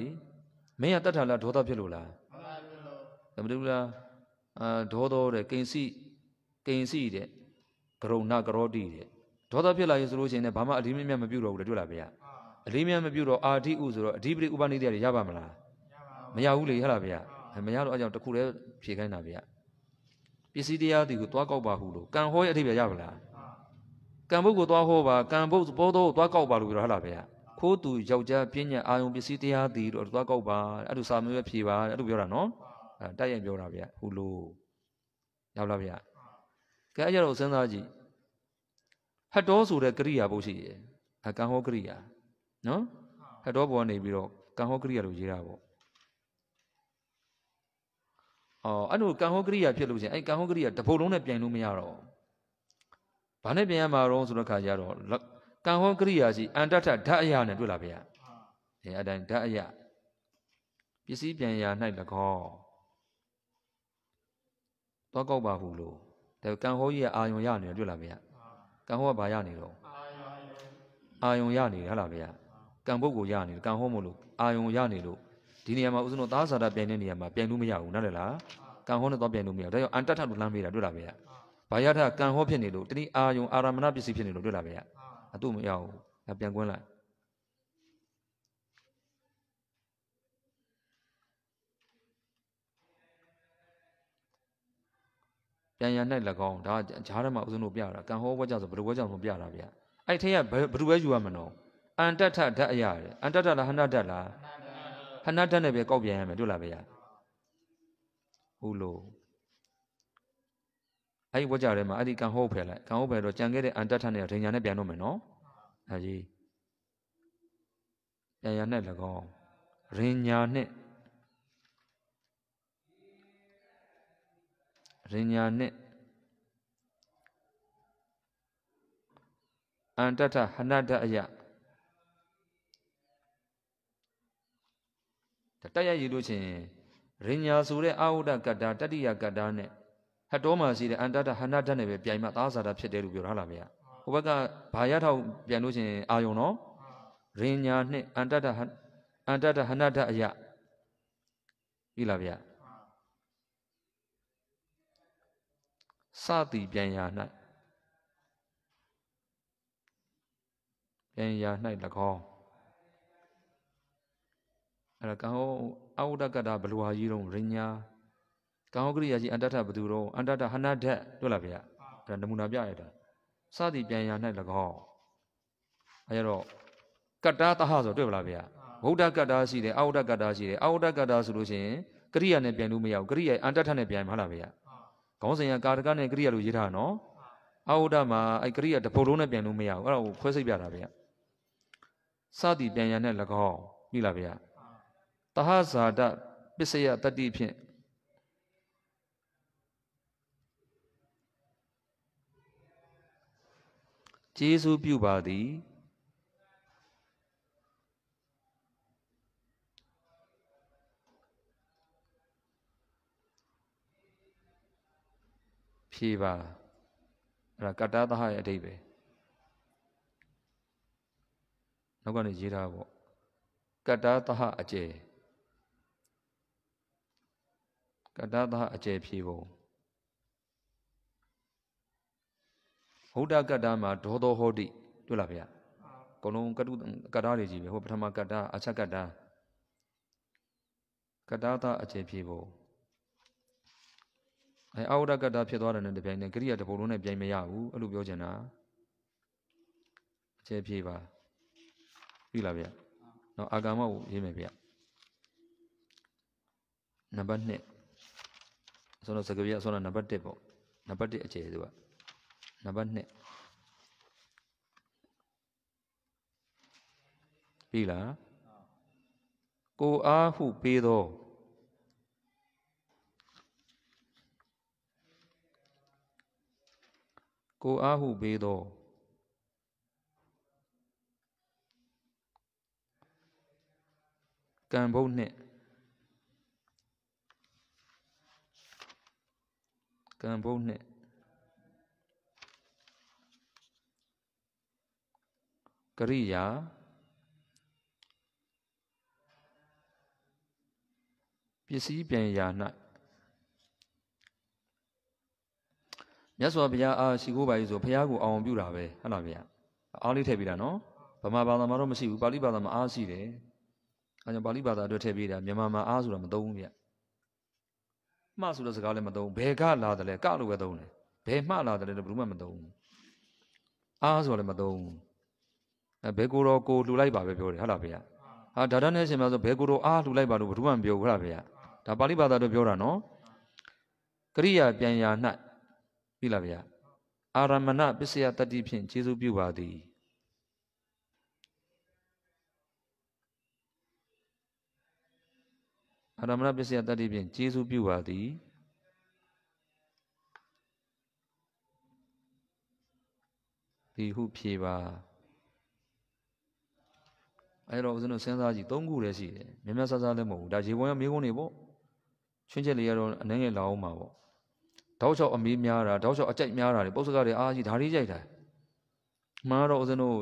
မင်းကတတ်ထာလားဒေါသဖြစ်လို့လားမှန်ပါဘူးဒါမတူလားအာဒေါသတဲ့ကိဉ္စီကိဉ္စီတဲ့ကရုဏကရောတိတဲ့ဒေါသဖြစ်လာရင်ဆိုလို့ရှိရင်လည်းဘာမှအလေးမြတ်မပြုတော့ဘူးလေတွေ့လားဗျာအလေးမြတ်မပြုတော့အာဓိဥဆိုတော့အဓိပတိဥပနိတရရပါမလားမရဘူးလေဟဲ့လားဗျာမရတော့အကြောင်းတခုတည်းဖြေခိုင်းတာဗျာပစ္စည်းတရားတွေကိုသွားကောက်ပါဟုလို့ကံဟောရဲ့အထိပ္ပာယ်ရပါလားကံဘုတ်ကိုသွားဟောပါကံဘုတ်ဘောတော့သွားကောက်ပါလို့ပြောတာဟဲ့လားဗျာခိုးသူယောက်ျားပြညာအာယုံပစ္စည်းတရားတွေတော့သွားကောက်ပါအဲ့လိုစာမျိုးပဲဖြေပါအဲ့လိုပြောတာနော်အဲတိုက်ရိုက်ပြောတာဗျာဟူလို့ရောက်လားဗျာကဲအဲ့ကြတော့စဉ်းစားကြည့်ဟတ်တော်ဆိုတဲ့ကရိယာဘုရှိရယ်ကံဟောကရိယာနော်ဟတ်တော်ဘောနေပြီးတော့ကံဟောကရိယာလို့ရေးတာပေါ့အော်အဲ့လိုကံဟောကရိယာဖြစ်လို့ရှိရင်အဲ့ကံဟောကရိယာတပုတ်လုံးနဲ့ပြန်လို့မရတော့ဘာနဲ့ပြန်ရမှာတော့ဆိုတော့ခါကြတော့ကံဟောကရိယာရှိအန္တထဓာအရာနဲ့တွေ့လာဗျာအဲအတိုင်းဓာအရာပစ္စည်းပြန်ရာ၌၎င်းတော့ကောက်ပါဘူးလို့ဒါကံဟောကြီးကအာယုံရနေတွေ့လားဗျာကံဟောကဘာရနေတော့အာယုံရနေဟဟလားဗျာကံပုတ်ကိုရနေကံဟောမို့လို့အာယုံရနေလို့ဒီနေရာမှာဦးဇင်းတို့သားစာတာပြိုင်တဲ့နေရာမှာပြိုင်လို့မရဘူးနားလည်လားကံဟောနဲ့တော့ပြိုင်လို့မရဘူးဒါကြောင့်အန်တတ်ထလို့လမ်းမေးတာတွေ့လားဗျာဘာယထကံဟောဖြစ်နေလို့တတိအာယုံအာရမဏပစ္စည်းဖြစ်နေလို့တွေ့လားဗျာအတူမရဘူးဒါပြန်ကွင်းလိုက်ပြန်ရ၌၎င်းဒါဂျားထဲမှာဥစဉ်တို့ပြတာကံဟောဘွက်ကြဆိုဘယ်လိုဘွက်ကြဆိုပြတာဗျအဲ့ထက်ကဘယ်သူပဲယူရမနော်အန်တထဓာတ်အရာလေအန်တထလားဟန္တဓာတ်လားဖဏတ်တက်နဲ့ပဲကောက်ပြန်ရမယ်တို့လားဗျာဟုတ်လို့အဲ့ဒီဝကြထဲမှာအဲ့ဒီကံဟုတ်ဖယ်လိုက်ကံဟုတ်ဖယ်တော့ကြံခဲ့တဲ့အန်တတ်ထနဲ့ဒိညာနဲ့ပြန်တော့မယ်နော်အဲ့ဒီပြန်ရနဲ့၎င်းရင်းညာနဲ့ရင်းညာနဲ့အန္တထဟနတအယတိုက်ရိုက်ရေးလို့ရှိရင်ရညာဆိုတဲ့အာဟုဒကတ္တာတတ္တိယကတ္တာနဲ့ဟတ်တော်မှာရှိတဲ့အန္တတဟနာဓာတ်နဲ့ပဲပြိုင်မှသာသာတာဖြစ်တယ်လို့ပြောထားလားဗျာဟိုဘက်ကဘာရထောက်ပြန်လို့ရှိရင်အာယုံနော်ရညာနဲ့အန္တတအန္တတဟနာဓာတ်အယပြီလားဗျာစသည်ပြန်ရာ၌ပြန်ရာ၌၎င်းအဲ့ဒါကံဟောအာဝုဒကတ္တဘလူဟာကြီးတော့ရညာကံဟောကရိယာကြီးအတ္တထဘသူတော့အတ္တထဟနာဓာတ်တွေ့လားဗျာအဲ့ဒါနမူနာပြရတာစသည်ပြန်ရာ၌၎င်းအဲ့တော့ကတ္တသဟဆိုတွေ့ပါလားဗျာဗုဒ္ဓကတ္တရှိတယ်အာဝုဒကတ္တရှိတယ်အာဝုဒကတ္တဆိုလို့ရှိရင်ကရိယာနဲ့ပြန်လို့မရဘူးကရိယာအတ္တထနဲ့ပြန်မှာလားဗျာခေါင်းစဉ်ကကာရကနဲ့ကရိယာလို့ရေးထားနော်အာဝုဒမှာအဲ့ကရိယာတပုတ်လုံးနဲ့ပြန်လို့မရဘူးအဲ့ဒါကိုခွဲစိတ်ပြတာဗျာစသည်ပြန်ရာနဲ့၎င်းပြီလားဗျာတဟဇာတပစ္စယတတိဖြင့်ကျေးဇူးပြုပါသည် ဖြေပါအဲ့ဒါကတ္တသဟရဲ့အဓိပ္ပာယ်နောက်ကနေရေးထားပေါ့ကတ္တသဟအကျယ်ကတ္တသအကျေဖြေပုံဗုဒ္ဓကတ္တမှာဒေါသောဟောတိတွေ့လားဗျာအကုန်လုံးကတ္တကတ္တတွေကြီးပဲဟိုပထမကတ္တအချက်ကတ္တကတ္တသအကျေဖြေပုံအဲအာဝဒကတ္တဖြစ်သွားတယ်နဲ့တပြိုင်တည်းကရိယာတပုံလုံးနဲ့ပြိုင်မရဘူးအဲ့လိုပြောချင်တာအကျေဖြေပါပြီလားဗျာနော်အာဂါမကိုရေးမယ်ဗျာနံပါတ်1အဆုံးတော့စကားပြအဆုံးတော့နံပါတ်1ပေါ့နံပါတ်1အခြေသူကနံပါတ်2ပြီလားကိုအားဟုပေးသောကိုအားဟုပေးသောကံဘုတ်နှင့်ံဘုတ်နှင့်ကရိယာပစ္စည်းပြန်ရာ၌မြတ်စွာဘုရားအားရှိခိုးပါ၏ဆိုဘုရားကိုအောင်ပြုတာပဲဟုတ်လားဗျာအားလေးထည့်ပြီးတာနော်ဗမာဘာသာမှာတော့မရှိဘူးပါဠိဘာသာမှာအားရှိတယ်အဲကြောင့်ပါဠိဘာသာအတွက်ထည့်ပြီးတာမြန်မာမှာအားဆိုတာမသုံးဘူးဗျာမှဆိုတဲ့စကားလည်းမသုံးဘယ်ကလာတယ်လဲကလို့ပဲသုံးတယ်ဘယ်မှလာတယ်လဲဘယ်သူမှမသုံးအားဆိုလည်းမသုံးအဲဘယ်ကိုတော့ကိုလှူလိုက်ပါပဲပြောတယ်ဟုတ်လားဗျာဟာဒါဒါနဲ့ရှင်မဆိုဘယ်ကိုတော့အားလှူလိုက်ပါလို့ဘယ်သူမှမပြောဘူးဟုတ်လားဗျာဒါပါဠိဘာသာတော့ပြောတာနော်ကရိယာပြန်ရာ၌ပြီလားဗျာအာရမဏပစ္စယတတ္တိဖြင့်ခြေစုပြုပါသည်အာရမဏပစ္စယတတ္တိဖြင့်ကျေးဇူးပြုပါသည်ဒီဟုဖြေပါအဲ့တော့ဦးဇင်းတို့စဉ်းစားကြည့်၃ခုလည်းရှိတယ်မြမဆဆလည်းမဟုတ်ဘူးဒါရေဝန်ရမေးခွန်းတွေပေါ့ချွင်းချက်လေးရတော့အနှဲငယ်လာအောင်ပါပေါ့တောက်ချောက်အမေးများတာတောက်ချောက်အကြိုက်များတာတွေပုတ်စကားတွေအားကြီးဒါတွေကြိုက်တာမှားတော့ဦးဇင်းတို့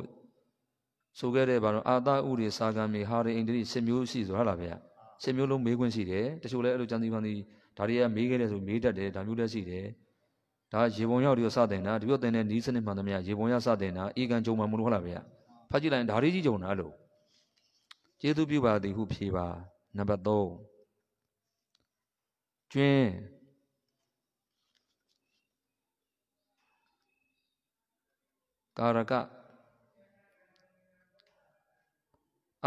ဆိုခဲ့တဲ့ဘာလို့အာသဥတွေစာကံတွေဟာရိအိန္ဒြိစစ်မျိုးရှိဆိုဟုတ်လားဗျာရှင်မျိုးလုံးမေးခွန်းရှိတယ်တချို့လည်းအဲ့လိုကြံစီပန်းစီဒါတွေကမေးခဲ့တယ်ဆိုမေးတတ်တယ်ဒါမျိုးလည်းရှိတယ်ဒါရေပုံရောက်ပြီးတော့စတင်တာဒီလိုတင်တဲ့နီးစနစ်မှန်သမျှရေပုံရစတင်တာအေကန်ဂျုံမှမလို့ဟုတ်လားဗျာဖတ်ကြည့်လိုက်ရင်ဒါတွေကြီးဂျုံတာလို့ကျေးဇူးပြုပါသည်ဟုဖြေပါနံပါတ်3ကျွင်းကာရက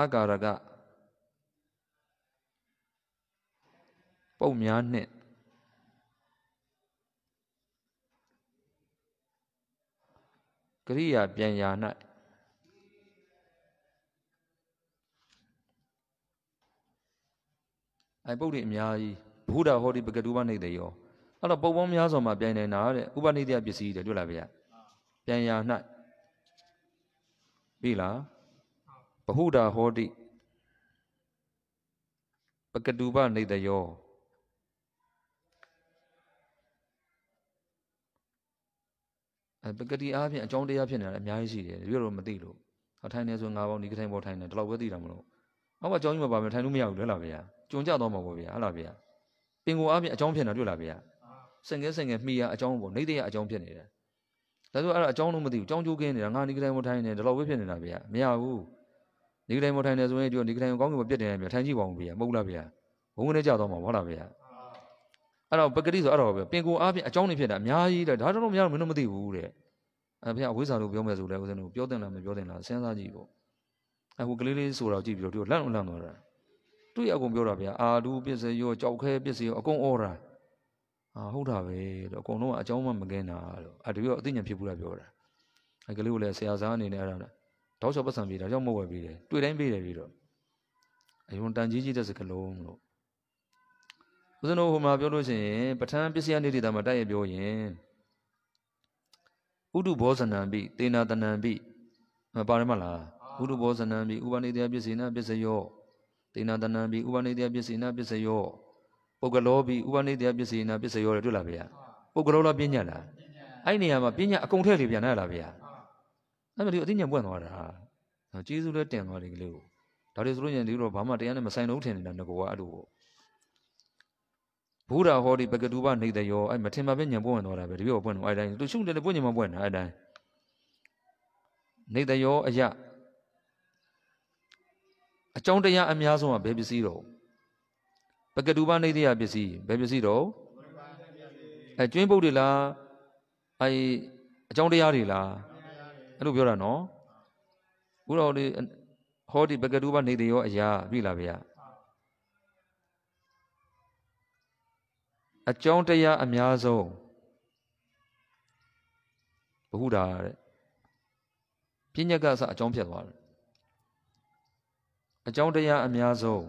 အကာရကပုတ်များနှင့်ကရိယာပြန်ရာ၌အဲပုတ်တွေအများကြီးဘုဒ္ဓဟောဒီပကတူဝနေတယောအဲ့တော့ပုတ်ပေါင်းများစွာမှာပြန်နေတာတဲ့ဥပနိတယပစ္စည်းတွေတွေ့လားဗျာပြန်ရာ၌ပြီလားဘဟုတာဟောတိပကတူပ နေတယောအဲပကတိအားဖြင့်အကြောင်းတရားဖြစ်နေတာလည်းအများကြီးရှိတယ်တကယ်တော့မသိလို့အထိုင်နေဆို၅ပေါင်းဒီကထိုင်ပေါ်ထိုင်နေဒီလောက်ပဲသိတာမလို့အောက်မှာအကြောင်းကြီးမပါဘူးထိုင်လို့မရဘူးလဲလားဗျာကြုံကြတော့မှာပေါ့ဗျာဟလားဗျာပင်ကိုအားဖြင့်အကြောင်းဖြစ်နေတာတွေ့လားဗျာစင်ကဲစင်ကဲမှီရအကြောင်းပေါ့နေတဲ့အကြောင်းဖြစ်နေတယ်ဒါဆိုအဲ့ဒါအကြောင်းတော့မသိဘူးကြောင်းကျိုးကင်းနေတာငါဒီကထိုင်ပေါ်ထိုင်နေဒီလောက်ပဲဖြစ်နေတာဗျာမရဘူးဒီကထိုင်ပေါ်ထိုင်နေဆိုရင်ဒီကထိုင်ကောင်းကင်ပေါ်ပြစ်တယ်ဗျာထိုင်ကြည့်ပါဦးဗျာမဟုတ်လားဗျာဘုံကနေကြတော့မှာဟုတ်လားဗျာအဲ့တော့ပဂတိဆိုအဲ့တော့ပဲပင်ကိုအားဖြင့်အကြောင်းနေဖြစ်တာအများကြီးတဲ့ဒါတော့မရတော့မင်းတို့မသိဘူးတဲ့အဲ့ဘုရားအဝိဇ္ဇာလို့ပြောမယ်ဆိုလဲဦးဇင်းတို့ပြောတင်လားမပြောတင်လားစဉ်းစားကြည့်ပေါ့အခုကလေးလေးဆိုတော့ကြည့်ပြီးတော့သူလန့်လန့်သွားတာသူ့ရအကုန်ပြောတာဗျာအာဒူပစ္စယောကြောက်ခဲပစ္စယောအကုန်ဩတာအာဟုတ်တာပဲတော့အကုန်လုံးကအကြောင်းမှမကင်းတာတော့အတူရောအသိဉာဏ်ဖြစ်ဘူးလားပြောတာအဲကလေးကိုလည်းဆရာစားအနေနဲ့အဲ့ဒါတောက်ချောပတ်စံပြေးတာကြောင့်မဟုတ်ဝယ်ပြေးတယ်တွေ့တိုင်းပြေးတယ်ပြီးတော့အယုံတန်ကြီးကြီးတဲ့စကလုံးလို့ဦးဇင်းတို့ဟိုမှာပြောလို့ရှိရင်ပဋ္ဌာန်းပစ္စယနိတိတာမှာတိုက်ရပြောရင်ဥဒုဘောဇနံပိတေနာတနံပိမပါရမလားဥဒုဘောဇနံပိဥပနိတယပစ္စေနပစ္စယောတေနာတနံပိဥပနိတယပစ္စေနပစ္စယောပုဂ္ဂလောပိဥပနိတယပစ္စေနပစ္စယောတွေ့လားဗျာပုဂ္ဂလောလားပြညာလားအဲ့နေရာမှာပြညာအကုန်ထည့်လေဗျာနားလားဗျာအဲ့မလို့အသိဉာဏ်ပွင့်သွားတာကျေးဇူးလည်းတင်သွားတယ်ကလေးကိုဒါတွေဆိုလို့ရင်ဒီလိုဘာမှတရားနဲ့မဆိုင်တော့ထင်နေတာငကောကအဲ့လိုပေါ့ဘုရားဟောဒီပကတူပနေတဲ့ရောအဲ့မထင်မှာပဲညံပွင့်သွားတာပဲတပည့်တော်ပွင့်တော့အဲ့တိုင်းသူရှုတယ်ပွင့်ညံမပွင့်တာအဲ့တိုင်းနေတဲ့ရောအရာအကြောင်းတရားအများဆုံးကဘယ်ပစ္စည်းတော့ပကတူပနေတဲ့ရပစ္စည်းဘယ်ပစ္စည်းတော့အဲကျွင်းပုတ်တွေလားအဲအကြောင်းတရားတွေလားအဲ့လိုပြောတာနော်ဘုရားဟောဒီဟောဒီပကတူပနေတဲ့ရောအရာပြီလားဗျာအကြောင်းတရားအများဆုံးဘဟုတာတဲ့ပြညတ်ကအစအကြောင်းဖြစ်သွားတယ်အကြောင်းတရားအများဆုံး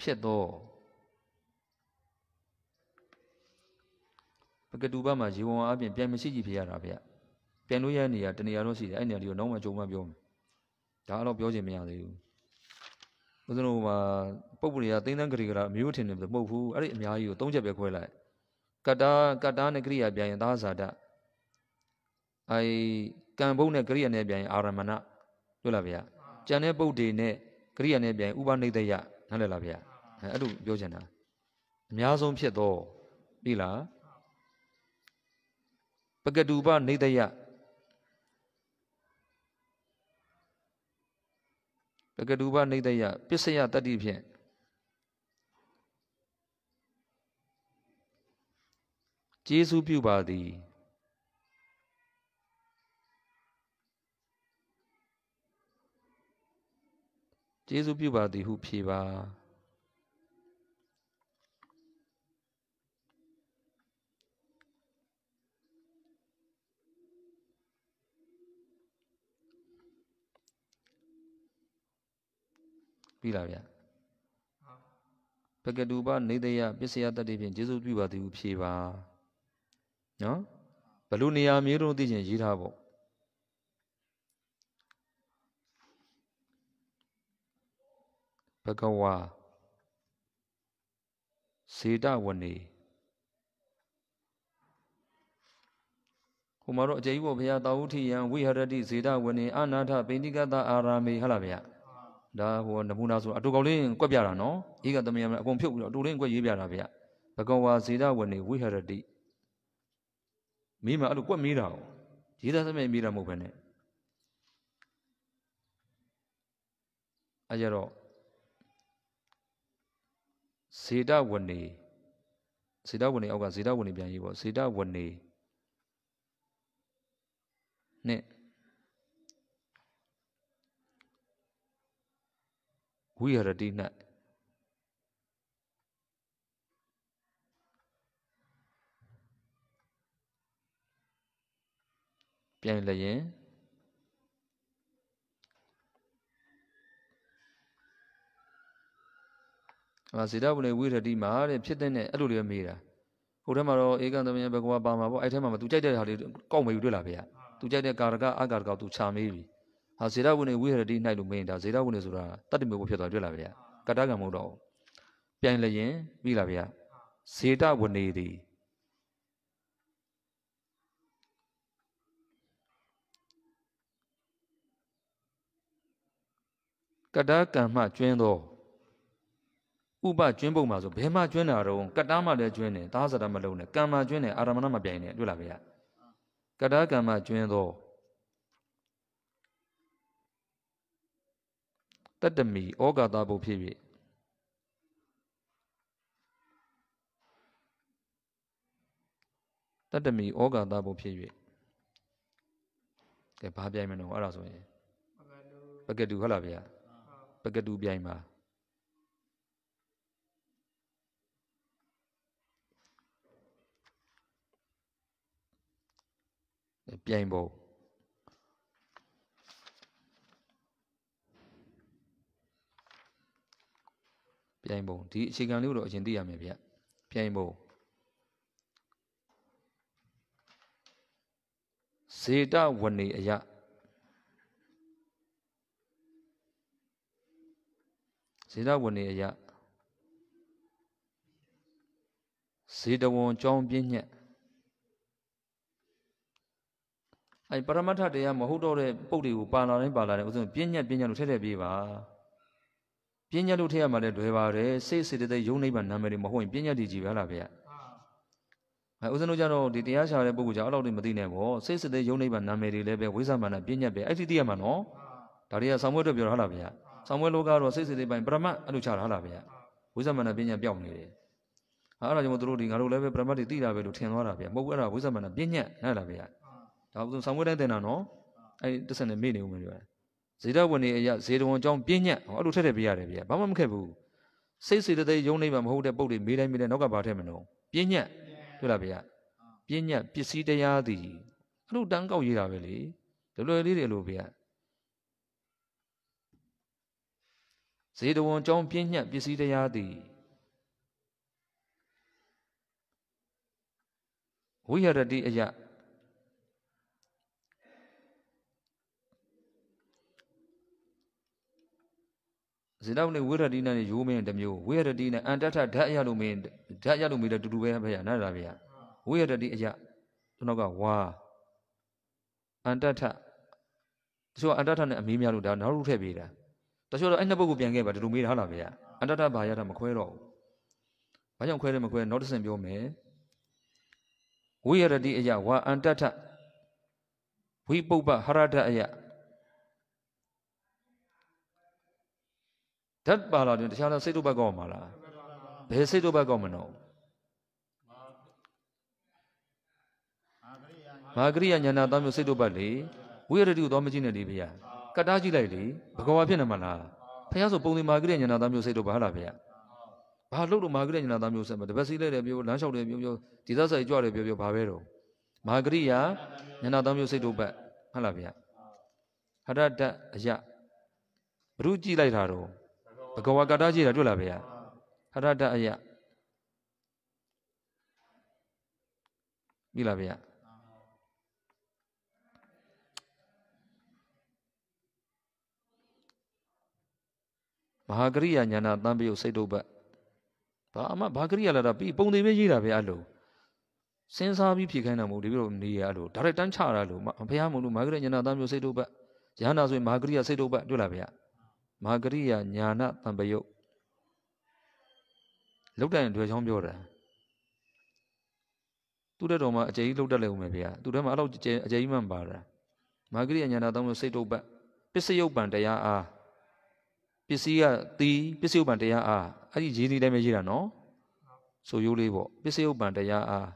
ဖြစ်သောပကတူဘမှာရေဝံအပြင်ပြန်မရှိကြည့်ဖြစ်ရတာဗျပြန်လို့ရနေရတနေရာတော့ရှိတယ်အဲ့နေရာဒီကိုနောက်မှကြုံမှပြောမယ်ဒါကတော့ပြောချင်မရသေးဘူးဦးဇင်းတို့မှာပုပ်ပရိယာသိန်းသန်းဂရိကရာမျိုးထင်တယ်မဟုတ်ဘူးအဲ့ဒီအများကြီးကိုသုံးချက်ပဲခွဲလိုက်ကတ္တာကတ္တာနဲ့ဂရိယာပြန်ရင်သာဇာတအဲကံဘုံနဲ့ဂရိယာနဲ့ပြန်ရင် အာရမဏတွေ့လားဗျာကြံတဲ့ပုတ်တွေနဲ့ဂရိယာနဲ့ပြန်ရင်ဥပနိဒယနားလည်လားဗျာအဲ့လိုပြောချင်တာအများဆုံးဖြစ်တော့ပြီလားပကတူပနိဒယပကတုပနိတယပစ္စယတတ္တိဖြင့်ကျေးဇူးပြုပါသည်ကျေးဇူးပြုပါသည်ဟုဖြေပါပြီးလားဗျပကတူပနေတယပစ္စယတတ္တိဖြင့်ကျေစုပြုပါသည်ဟုဖြေပါနော်ဘလို့နေရာမျိုးတို့သိချင်ရေးထားပေါ့ဘဂဝါစေတဝနေဟိုမှာတော့အကျေကြီးပေါ့ဘုရားတာဝုထိယံဝိဟရတိစေတဝနေအနာထပိဋိကတအာရာမေဟလားဗျာဒါဟိုနမူနာဆိုအတူကောင်လေးကွက် ပြတာနော်ဤကသမယမအကုန်ဖြုတ်ပြီးတော့အတူလေးကွက်ရေးပြတာဗျဘဂဝါဇေဒဝနေဝိဟရတိမိမအဲ့လိုကွက်မေးတာကိုဇေဒသမယမေးတာမဟုတ်ဘဲနဲ့အဲကြတော့ဇေဒဝနေဇေဒဝနေအောက်ကဇေဒဝနေပြန်ရေးပေါ့ဇေဒဝနေနဲ့ဝိရတိ၌ပြန်လျင်မစေတဝိဝိရတိမှာတဲ့ဖြစ်တဲ့နဲ့အဲ့လိုလေးမေးတာဟိုထဲမှာတော့ဧကံသမယဘဂဝါပါမှာပေါ့အဲ့ထဲမှာမသူကြိုက်တဲ့ဟာလေးကောက်မေးယူတွေ့လာဗျာသူကြိုက်တဲ့ကာရကအကာရကသူခြာမေးပြီဟာဇေရဝိနေဝိဟရတိ၌လို့မင်းဒါဇေရဝိနေဆိုတာတတ္တမေဘုဖြစ်သွားတွေ့လားဗျာကတ္တကံမဟုတ်တော့ဘူးပြန်လျင်ပြီလားဗျာဇေတဝနေသည်ကတ္တကံမှကျွင်းသောဥပကျွင်းပုံမှာဆိုဘယ်မှာကျွင်းတာတော့ကတ္တမှလည်းကျွင်းတယ်သာသနာမလုံးနဲ့ကံမှာကျွင်းတယ်အာရမဏမပြိုင်နဲ့တွေ့လားဗျာကတ္တကံမှကျွင်းသောတတ္တမီဩဃာတဘုဖြစ်ဖြစ်တတ္တမီဩဃာတဘုဖြစ်၍ကဲဘာပြိုင်မလို့အဲ့ဒါဆိုရင်ပကတူဟုတ်လားဗျာပကတူပြိုင်ပါပြိုင်ဖို့ပြိုင်ပုံဒီအခြေခံလေးကိုတော့အရင်သိရမယ်ဗျပြိုင်ပုံဇေတဝနေအယဇေတဝနေအယဇေတဝန်ကြောင်းပြင်းညက်အဲပရမတ္ထတရားမဟုတ်တော့တဲ့ပုတ်တွေကိုပါလာတိုင်းပါလာတိုင်းဥစဉ်ပြင်းညက်ပြင်းညက်လို့ထည့်ထည့်ပြေးပါပညာလို့ထည့်ရမှာလည်းလွယ်ပါတယ်စိတ်စေတသိက်ယုံနိဗ္ဗာန်နာမည်တွေမဟုတ်ရင်ပညာတည်ကြည်ပါလားဗျာအဲဦးဇင်းတို့ကြတော့ဒီတရားရှာတဲ့ပုဂ္ဂိုလ်ကြအဲ့လောက်တွေမသိနဲ့ပေါ့စိတ်စေတသိက်ယုံနိဗ္ဗာန်နာမည်တွေလည်းပဲဝိဇ္ဇာမာနပညာပဲအဲ့ဒီသိရမှာနော်ဒါတွေကဆောင်းမွေးတို့ပြောတာဟုတ်လားဗျာဆောင်းမွေးလောကတော့စိတ်စေတသိက်ပိုင်းပရမတ်အဲ့လိုခြားတာဟုတ်လားဗျာဝိဇ္ဇာမာနပညာပြောင်းနေတယ်အဲ့ဒါကြောင့်တို့ဒီငါတို့လည်းပဲပရမတ်တွေသိတာပဲလို့ထင်သွားတာဗျာမဟုတ်ဘူးအဲ့ဒါဝိဇ္ဇာမာနပညာဟုတ်လားဗျာဒါဦးဇင်းဆောင်းမွေးတိုင်းတင်တာနော်အဲ့ဒီတစ်ဆင့်နဲ့မေ့နေဦးမယ်ပြောတယ်ဇေဒဝင်နေအရာဇေဒဝန်ကြောင့်ပြင်းညက်အဲ့လိုထက်ထက်ပြရတယ်ဗျာဘာမှမခက်ဘူးစိတ်စေတသိက်ယုံနေမှာမဟုတ်တဲ့ပုတ်တွေမေးတိုင်းမေးတိုင်းနောက်ကဘာထက်မလို့ပြင်းညက်တွေ့လားဗျာပြင်းညက်ပစ္စည်းတရားသည်အဲ့လိုတန်းကောက်ရတာပဲလေလွယ်လွယ်လေးတွေလို့ဗျာဇေဒဝန်ကြောင့်ပြင်းညက်ပစ္စည်းတရားသည်ဝိရတတိအရာဇေနဝနဲ့ဝိရတိနဲ့ရိုးမင်းတစ်မျိုးဝိရတိနဲ့အန္တထဓာတ်အရလို့မင်းဓာတ်အရလို့မင်းတူတူပဲဖေရနားလားဗျာဝိရတိအရကျွန်တော်ကဝါအန္တထတချို့အန္တထနဲ့အမေးများလို့ဒါနောက်ရုပ်ထည့်ပေးတာတချို့တော့အဲ့နှစ်ပုဒ်ကိုပြန်ခဲ့ပါတူတူမေးတာဟုတ်လားဗျာအန္တထဘာရတာမခွဲတော့ဘူးဘာကြောင့်ခွဲတယ်မခွဲနောက်တစ်ဆင့်ပြောမယ်ဝိရတိအယဝါအန္တထဝိပုပ္ပဟရတအယဓာတ်ပါလာတယ်တခြားတော့စိတ်တို့ဘက်ကောက်မှာလားဘယ်စိတ်တို့ဘက်ကောက်မနော်မာဂရိယညာနာသားမျိုးစိတ်တို့ဘက်လေဝိရတိကိုသွားမကြည့်နဲ့လေဗျာကတားကြည့်လိုက်လေဘဂဝါဖြစ်နေမှာလားဖះဆိုပုံဒီမာဂရိယညာနာသားမျိုးစိတ်တို့ဘာလားဗျာဘာလို့လို့မာဂရိယညာနာသားမျိုးစိတ်မတပတ်စီလိုက်တယ်ပြောလမ်းလျှောက်တယ်ပြောပြောဒီသက်ဆိုင်ကြွတယ်ပြောပြောဘာပဲတော့မာဂရိယညာနာသားမျိုးစိတ်တို့ဘက်ဟုတ်လားဗျာဟရတ္တအယဘုရုကြည့်လိုက်တာတော့ဘဂဝါကတာရှိတာတွေ့လားဗျာဟရတအယပြီလားဗျာမဟာကရိယာညာနာတံပိယုစိတ်တုပတ်ဘာမှဘာကရိယာလာတာပြီးပုံသေးပဲရေးတာဗျာလို့စဉ်းစားပြီးဖြေခိုင်းတာမဟုတ်ဒီလိုနေရလို့ဒါရိုက်တန်းချတာလို့ဘုရားမလို့မာဂရိယညာနာသားမျိုးစိတ်တို့ဘက်ယန္တာဆိုရင်မာဂရိယစိတ်တို့ဘက်တွေ့လားဗျာမာဂရိယညာနာတံပယုတ်လုတ်တိုင်တွေ့ချောင်းပြောတာသူ့တဲ့တော်မှာအကျယ်ကြီးလုတ်တက်လဲဦးမယ်ဗျာသူ့ထဲမှာအဲ့လောက်အကျယ်အကျယ်ကြီးမှမပါတာမာဂရိယညာနာတံပယုတ်စိတ်တုပ်ပတ်ပစ္စယုတ်ပံတရားအားပစ္စည်းကတီးပစ္စယုတ်ပံတရားအားအဲ့ဒီရေးနေတိုင်းပဲရေးတာနော်ဆိုရိုးလေးပေါ့ပစ္စယုတ်ပံတရားအား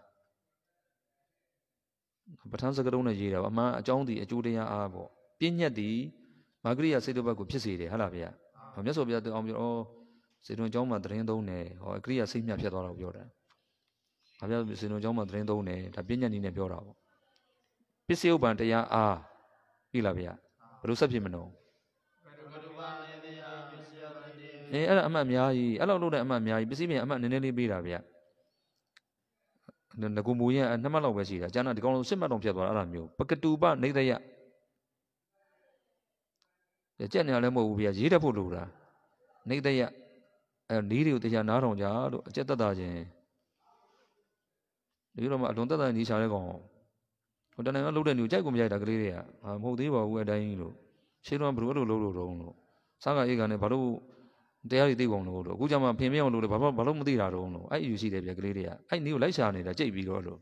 ပဋ္ဌာန်းစကားလုံးနဲ့ရေးတာပါအမှန်အကြောင်းဒီအကျိုးတရားအားပေါ့ပြည့်ညက်သည်မာဂရိယစိတ်တပတ်ကိုဖြစ်စေတယ်ဟုတ်လားဗျာဟောမြတ်စွာဘုရားတောင်းပြောဩစေတွန်ကျောင်းမှာတရင်သုံးတယ်ဟောအကရိယာစိတ်မြတ်ဖြစ်သွားတော့ပြောတာ။ဘာပြောစေတွန်ကျောင်းမှာတရင်သုံးတယ်ဒါပညာနည်းနဲ့ပြောတာပေါ့။ပစ္စယဥပ္ပံတရားအားပြီလားဗျာဘယ်လိုဆက်ဖြစ်မလို့အဲအဲ့ဒါအမှတ်အများကြီးအဲ့လောက်လုပ်တဲ့အမှတ်အများကြီးပစ္စည်းပြန်အမှတ်နည်းနည်းလေးပေးတာဗျာငကူမူရင်အနှစ်မှတ်လောက်ပဲရှိတာကျန်တာဒီကောင်လုံးစစ်မှတ်တော့ဖြစ်သွားတာအဲ့ဒါမျိုးပကတူပနေတယကြက်နေရလည်းမဟုတ်ဘူးဗျာရေးတတ်ဖို့လိုတာနေတဲ့ရအဲနီးတွေကိုတရားနားထောင်ကြလို့အကျက်တတ်တာချင်းဒီလိုမှအလွန်တတ်တာနေချာတဲ့ကောင်ဟိုတဏ္ဍာကလှုပ်တဲ့နေကိုကြိုက်ကုန်မကြိုက်တာကလေးတွေကမဟုတ်သေးပါဘူးအတိုင်းကြီးလို့ရှင်းတော့ဘယ်လိုလိုလှုပ်လို့တော့လို့စားကအေးကနဲ့ဘာလို့တရားတွေသိကုန်လို့လို့အခုကျမှဖင်မြောက်လို့လည်းဘာမှဘာလို့မသိတာတော့လို့အဲ့အယူရှိတယ်ဗျကလေးတွေကအဲ့နေကိုလိုက်ရှာနေတာကြိတ်ပြီးတော့လို့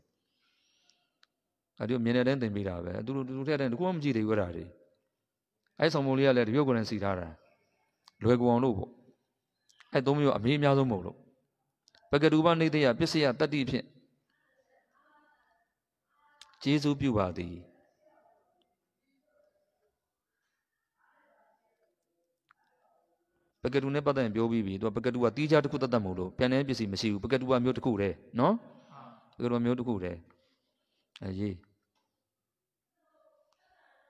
အဲ့ဒီမြင်တဲ့တန်းတင်ပေးတာပဲသူတို့သူတို့ထက်တဲ့တကူမှမကြည့်သေးဘူးအဲ့ဒါတွေအဲ့ဆောင်ပုံလေးကလည်းတပြုတ်ကိုယ်နဲ့စီထားတာလွယ်ကူအောင်လို့ပေါ့အဲ့သုံးမျိုး အမေးအများဆုံးမဟုတ်လို့ပကတူပနေတယပစ္စယတတ္တိဖြင့်ကျေးဇူးပြုပါသည်ပကတူနဲ့ပတ်သက်ရင်ပြောပြီးပြီသူကပကတူကတီးခြားတစ်ခုတတ်တတ်မဟုတ်လို့ပြန်တဲ့ပစ္စည်းမရှိဘူးပကတူကမျိုးတစ်ခုတည်းနော်ပကတူကမျိုးတစ်ခုတည်းအေး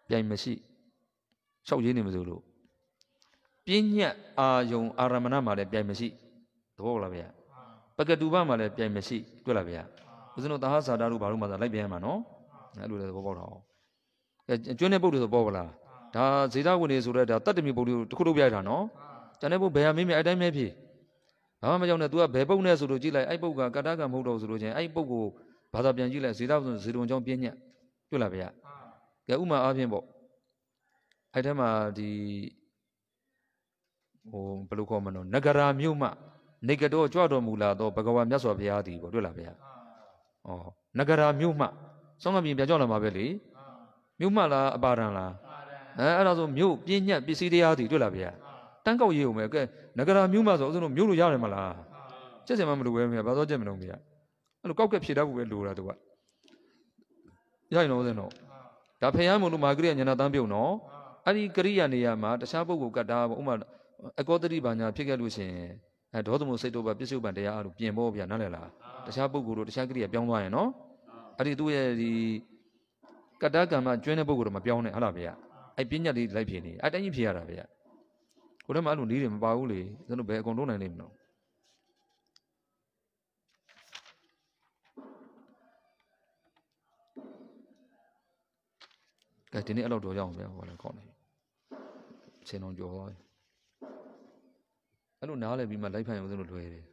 ပြိုင်မရှိဘူးရှောက်ရင်းနေမစို့လို့ပညာအာယုံအာရမဏမှာလည်းပြိုင်မရှိသဘောလားဗျာပကတူပမှာလည်းပြိုင်မရှိတွေ့လားဗျာဦးဇင်းတို့သဟဇာတာတို့ဘာလို့မှသာလိုက်ပြန်ရမှာနော်အဲ့လိုလည်းသဘောပေါက်တာအောင်အဲကျွန်းတဲ့ပုဒ်တွေဆိုပေါ်ပါလားဒါဇေဒဝင်နေဆိုတော့ဒါတတ်တမီပုဒ်တွေတခုထုတ်ပြရတာနော်ကျန်တဲ့ပုဒ်ဘယ်ဟာမင်းမြအဲ့တိုင်းပဲဖြစ်ဘာမှမကြောက်နဲ့ तू ကဘယ်ပုဒ်နဲ့ဆိုလို့ကြည့်လိုက်အဲ့ပုဒ်ကကတ္တကမဟုတ်တော့ဆိုလို့ချင်းအဲ့ပုဒ်ကိုဘာသာပြန်ကြည့်လိုက်ဇေဒဆိုဇေဒုံကြောင့်ပြင်းညက်တွေ့လားဗျာကဲဥမာအားဖြင့်ပေါ့အဲ့ထဲမှာဒီဟိုဘယ်လိုခေါ်မလို့နဂရာမြို့မှနေကတော်ကြွတော်မူလာသောဘဂဝါမြတ်စွာဘုရားသည်ပေါ့တွေ့လားဗျာဩနဂရာမြို့မှဆုံးမပြင်းပြန်ကြောက်လာမှာပဲလေမြို့မှလားအပါဒံလားအဲအဲ့ဒါဆိုမြို့ပြင်းညက်ပစ္စည်းတရားသည်တွေ့လားဗျာတန်းကောက်ရေးအောင်ပဲကဲနဂရာမြို့မှဆိုအစလုံးမြို့လို့ရတယ်မလားချက်စင်မမလို့ပဲမြတ်ဘာသောချက်မလို့မြတ်အဲ့လိုကောက်ကက်ဖြေတတ်ဖို့ပဲလိုတာသူကရရင်တော့ဦးစင်တော့ဒါဖယံမလို့မာဂရိယညာနာတန်းပြုံနော်အဲ့ဒီကရိယာနေရာမှာတခြားပုဂ္ဂိုလ်ကတ္တာပေါ့ဥမာအကောတတိဘာညာဖြစ်ခဲ့လို့ရှင်အဲဒေါသမုစိတ်တို့ဘာပြစ္ဆုပန်တရားအလိုပြင်ဖို့ဗျာနားလည်လားတခြားပုဂ္ဂိုလ်တို့တခြားကရိယာပြောင်းသွားရင်နော်အဲ့ဒီသူ့ရဲ့ဒီကတ္တကံမှာကျွင်းတဲ့ပုဂ္ဂိုလ်တော့မပြောင်းနဲ့ဟုတ်လားဗျာအဲ့ပညာလေးလိုက်ဖြစ်နေအဲ့တိုင်းကြီးဖြစ်ရတာဗျာကိုယ်တော့မအဲ့လိုနီးတယ်မပါဘူးလေကျွန်တော်ဘယ်အကုန်လုံးနိုင်လိမ့်မလို့ကဲဒီနေ့အဲ့လောက်တော့ရအောင်ဗျာဟောလဲကောင်းတယ်အချိန်လုံးကြော်သွားပြီအဲ့လိုနားလည်ပြီးမှလိုက်ဖန်ရုံစလို့လွယ်တယ်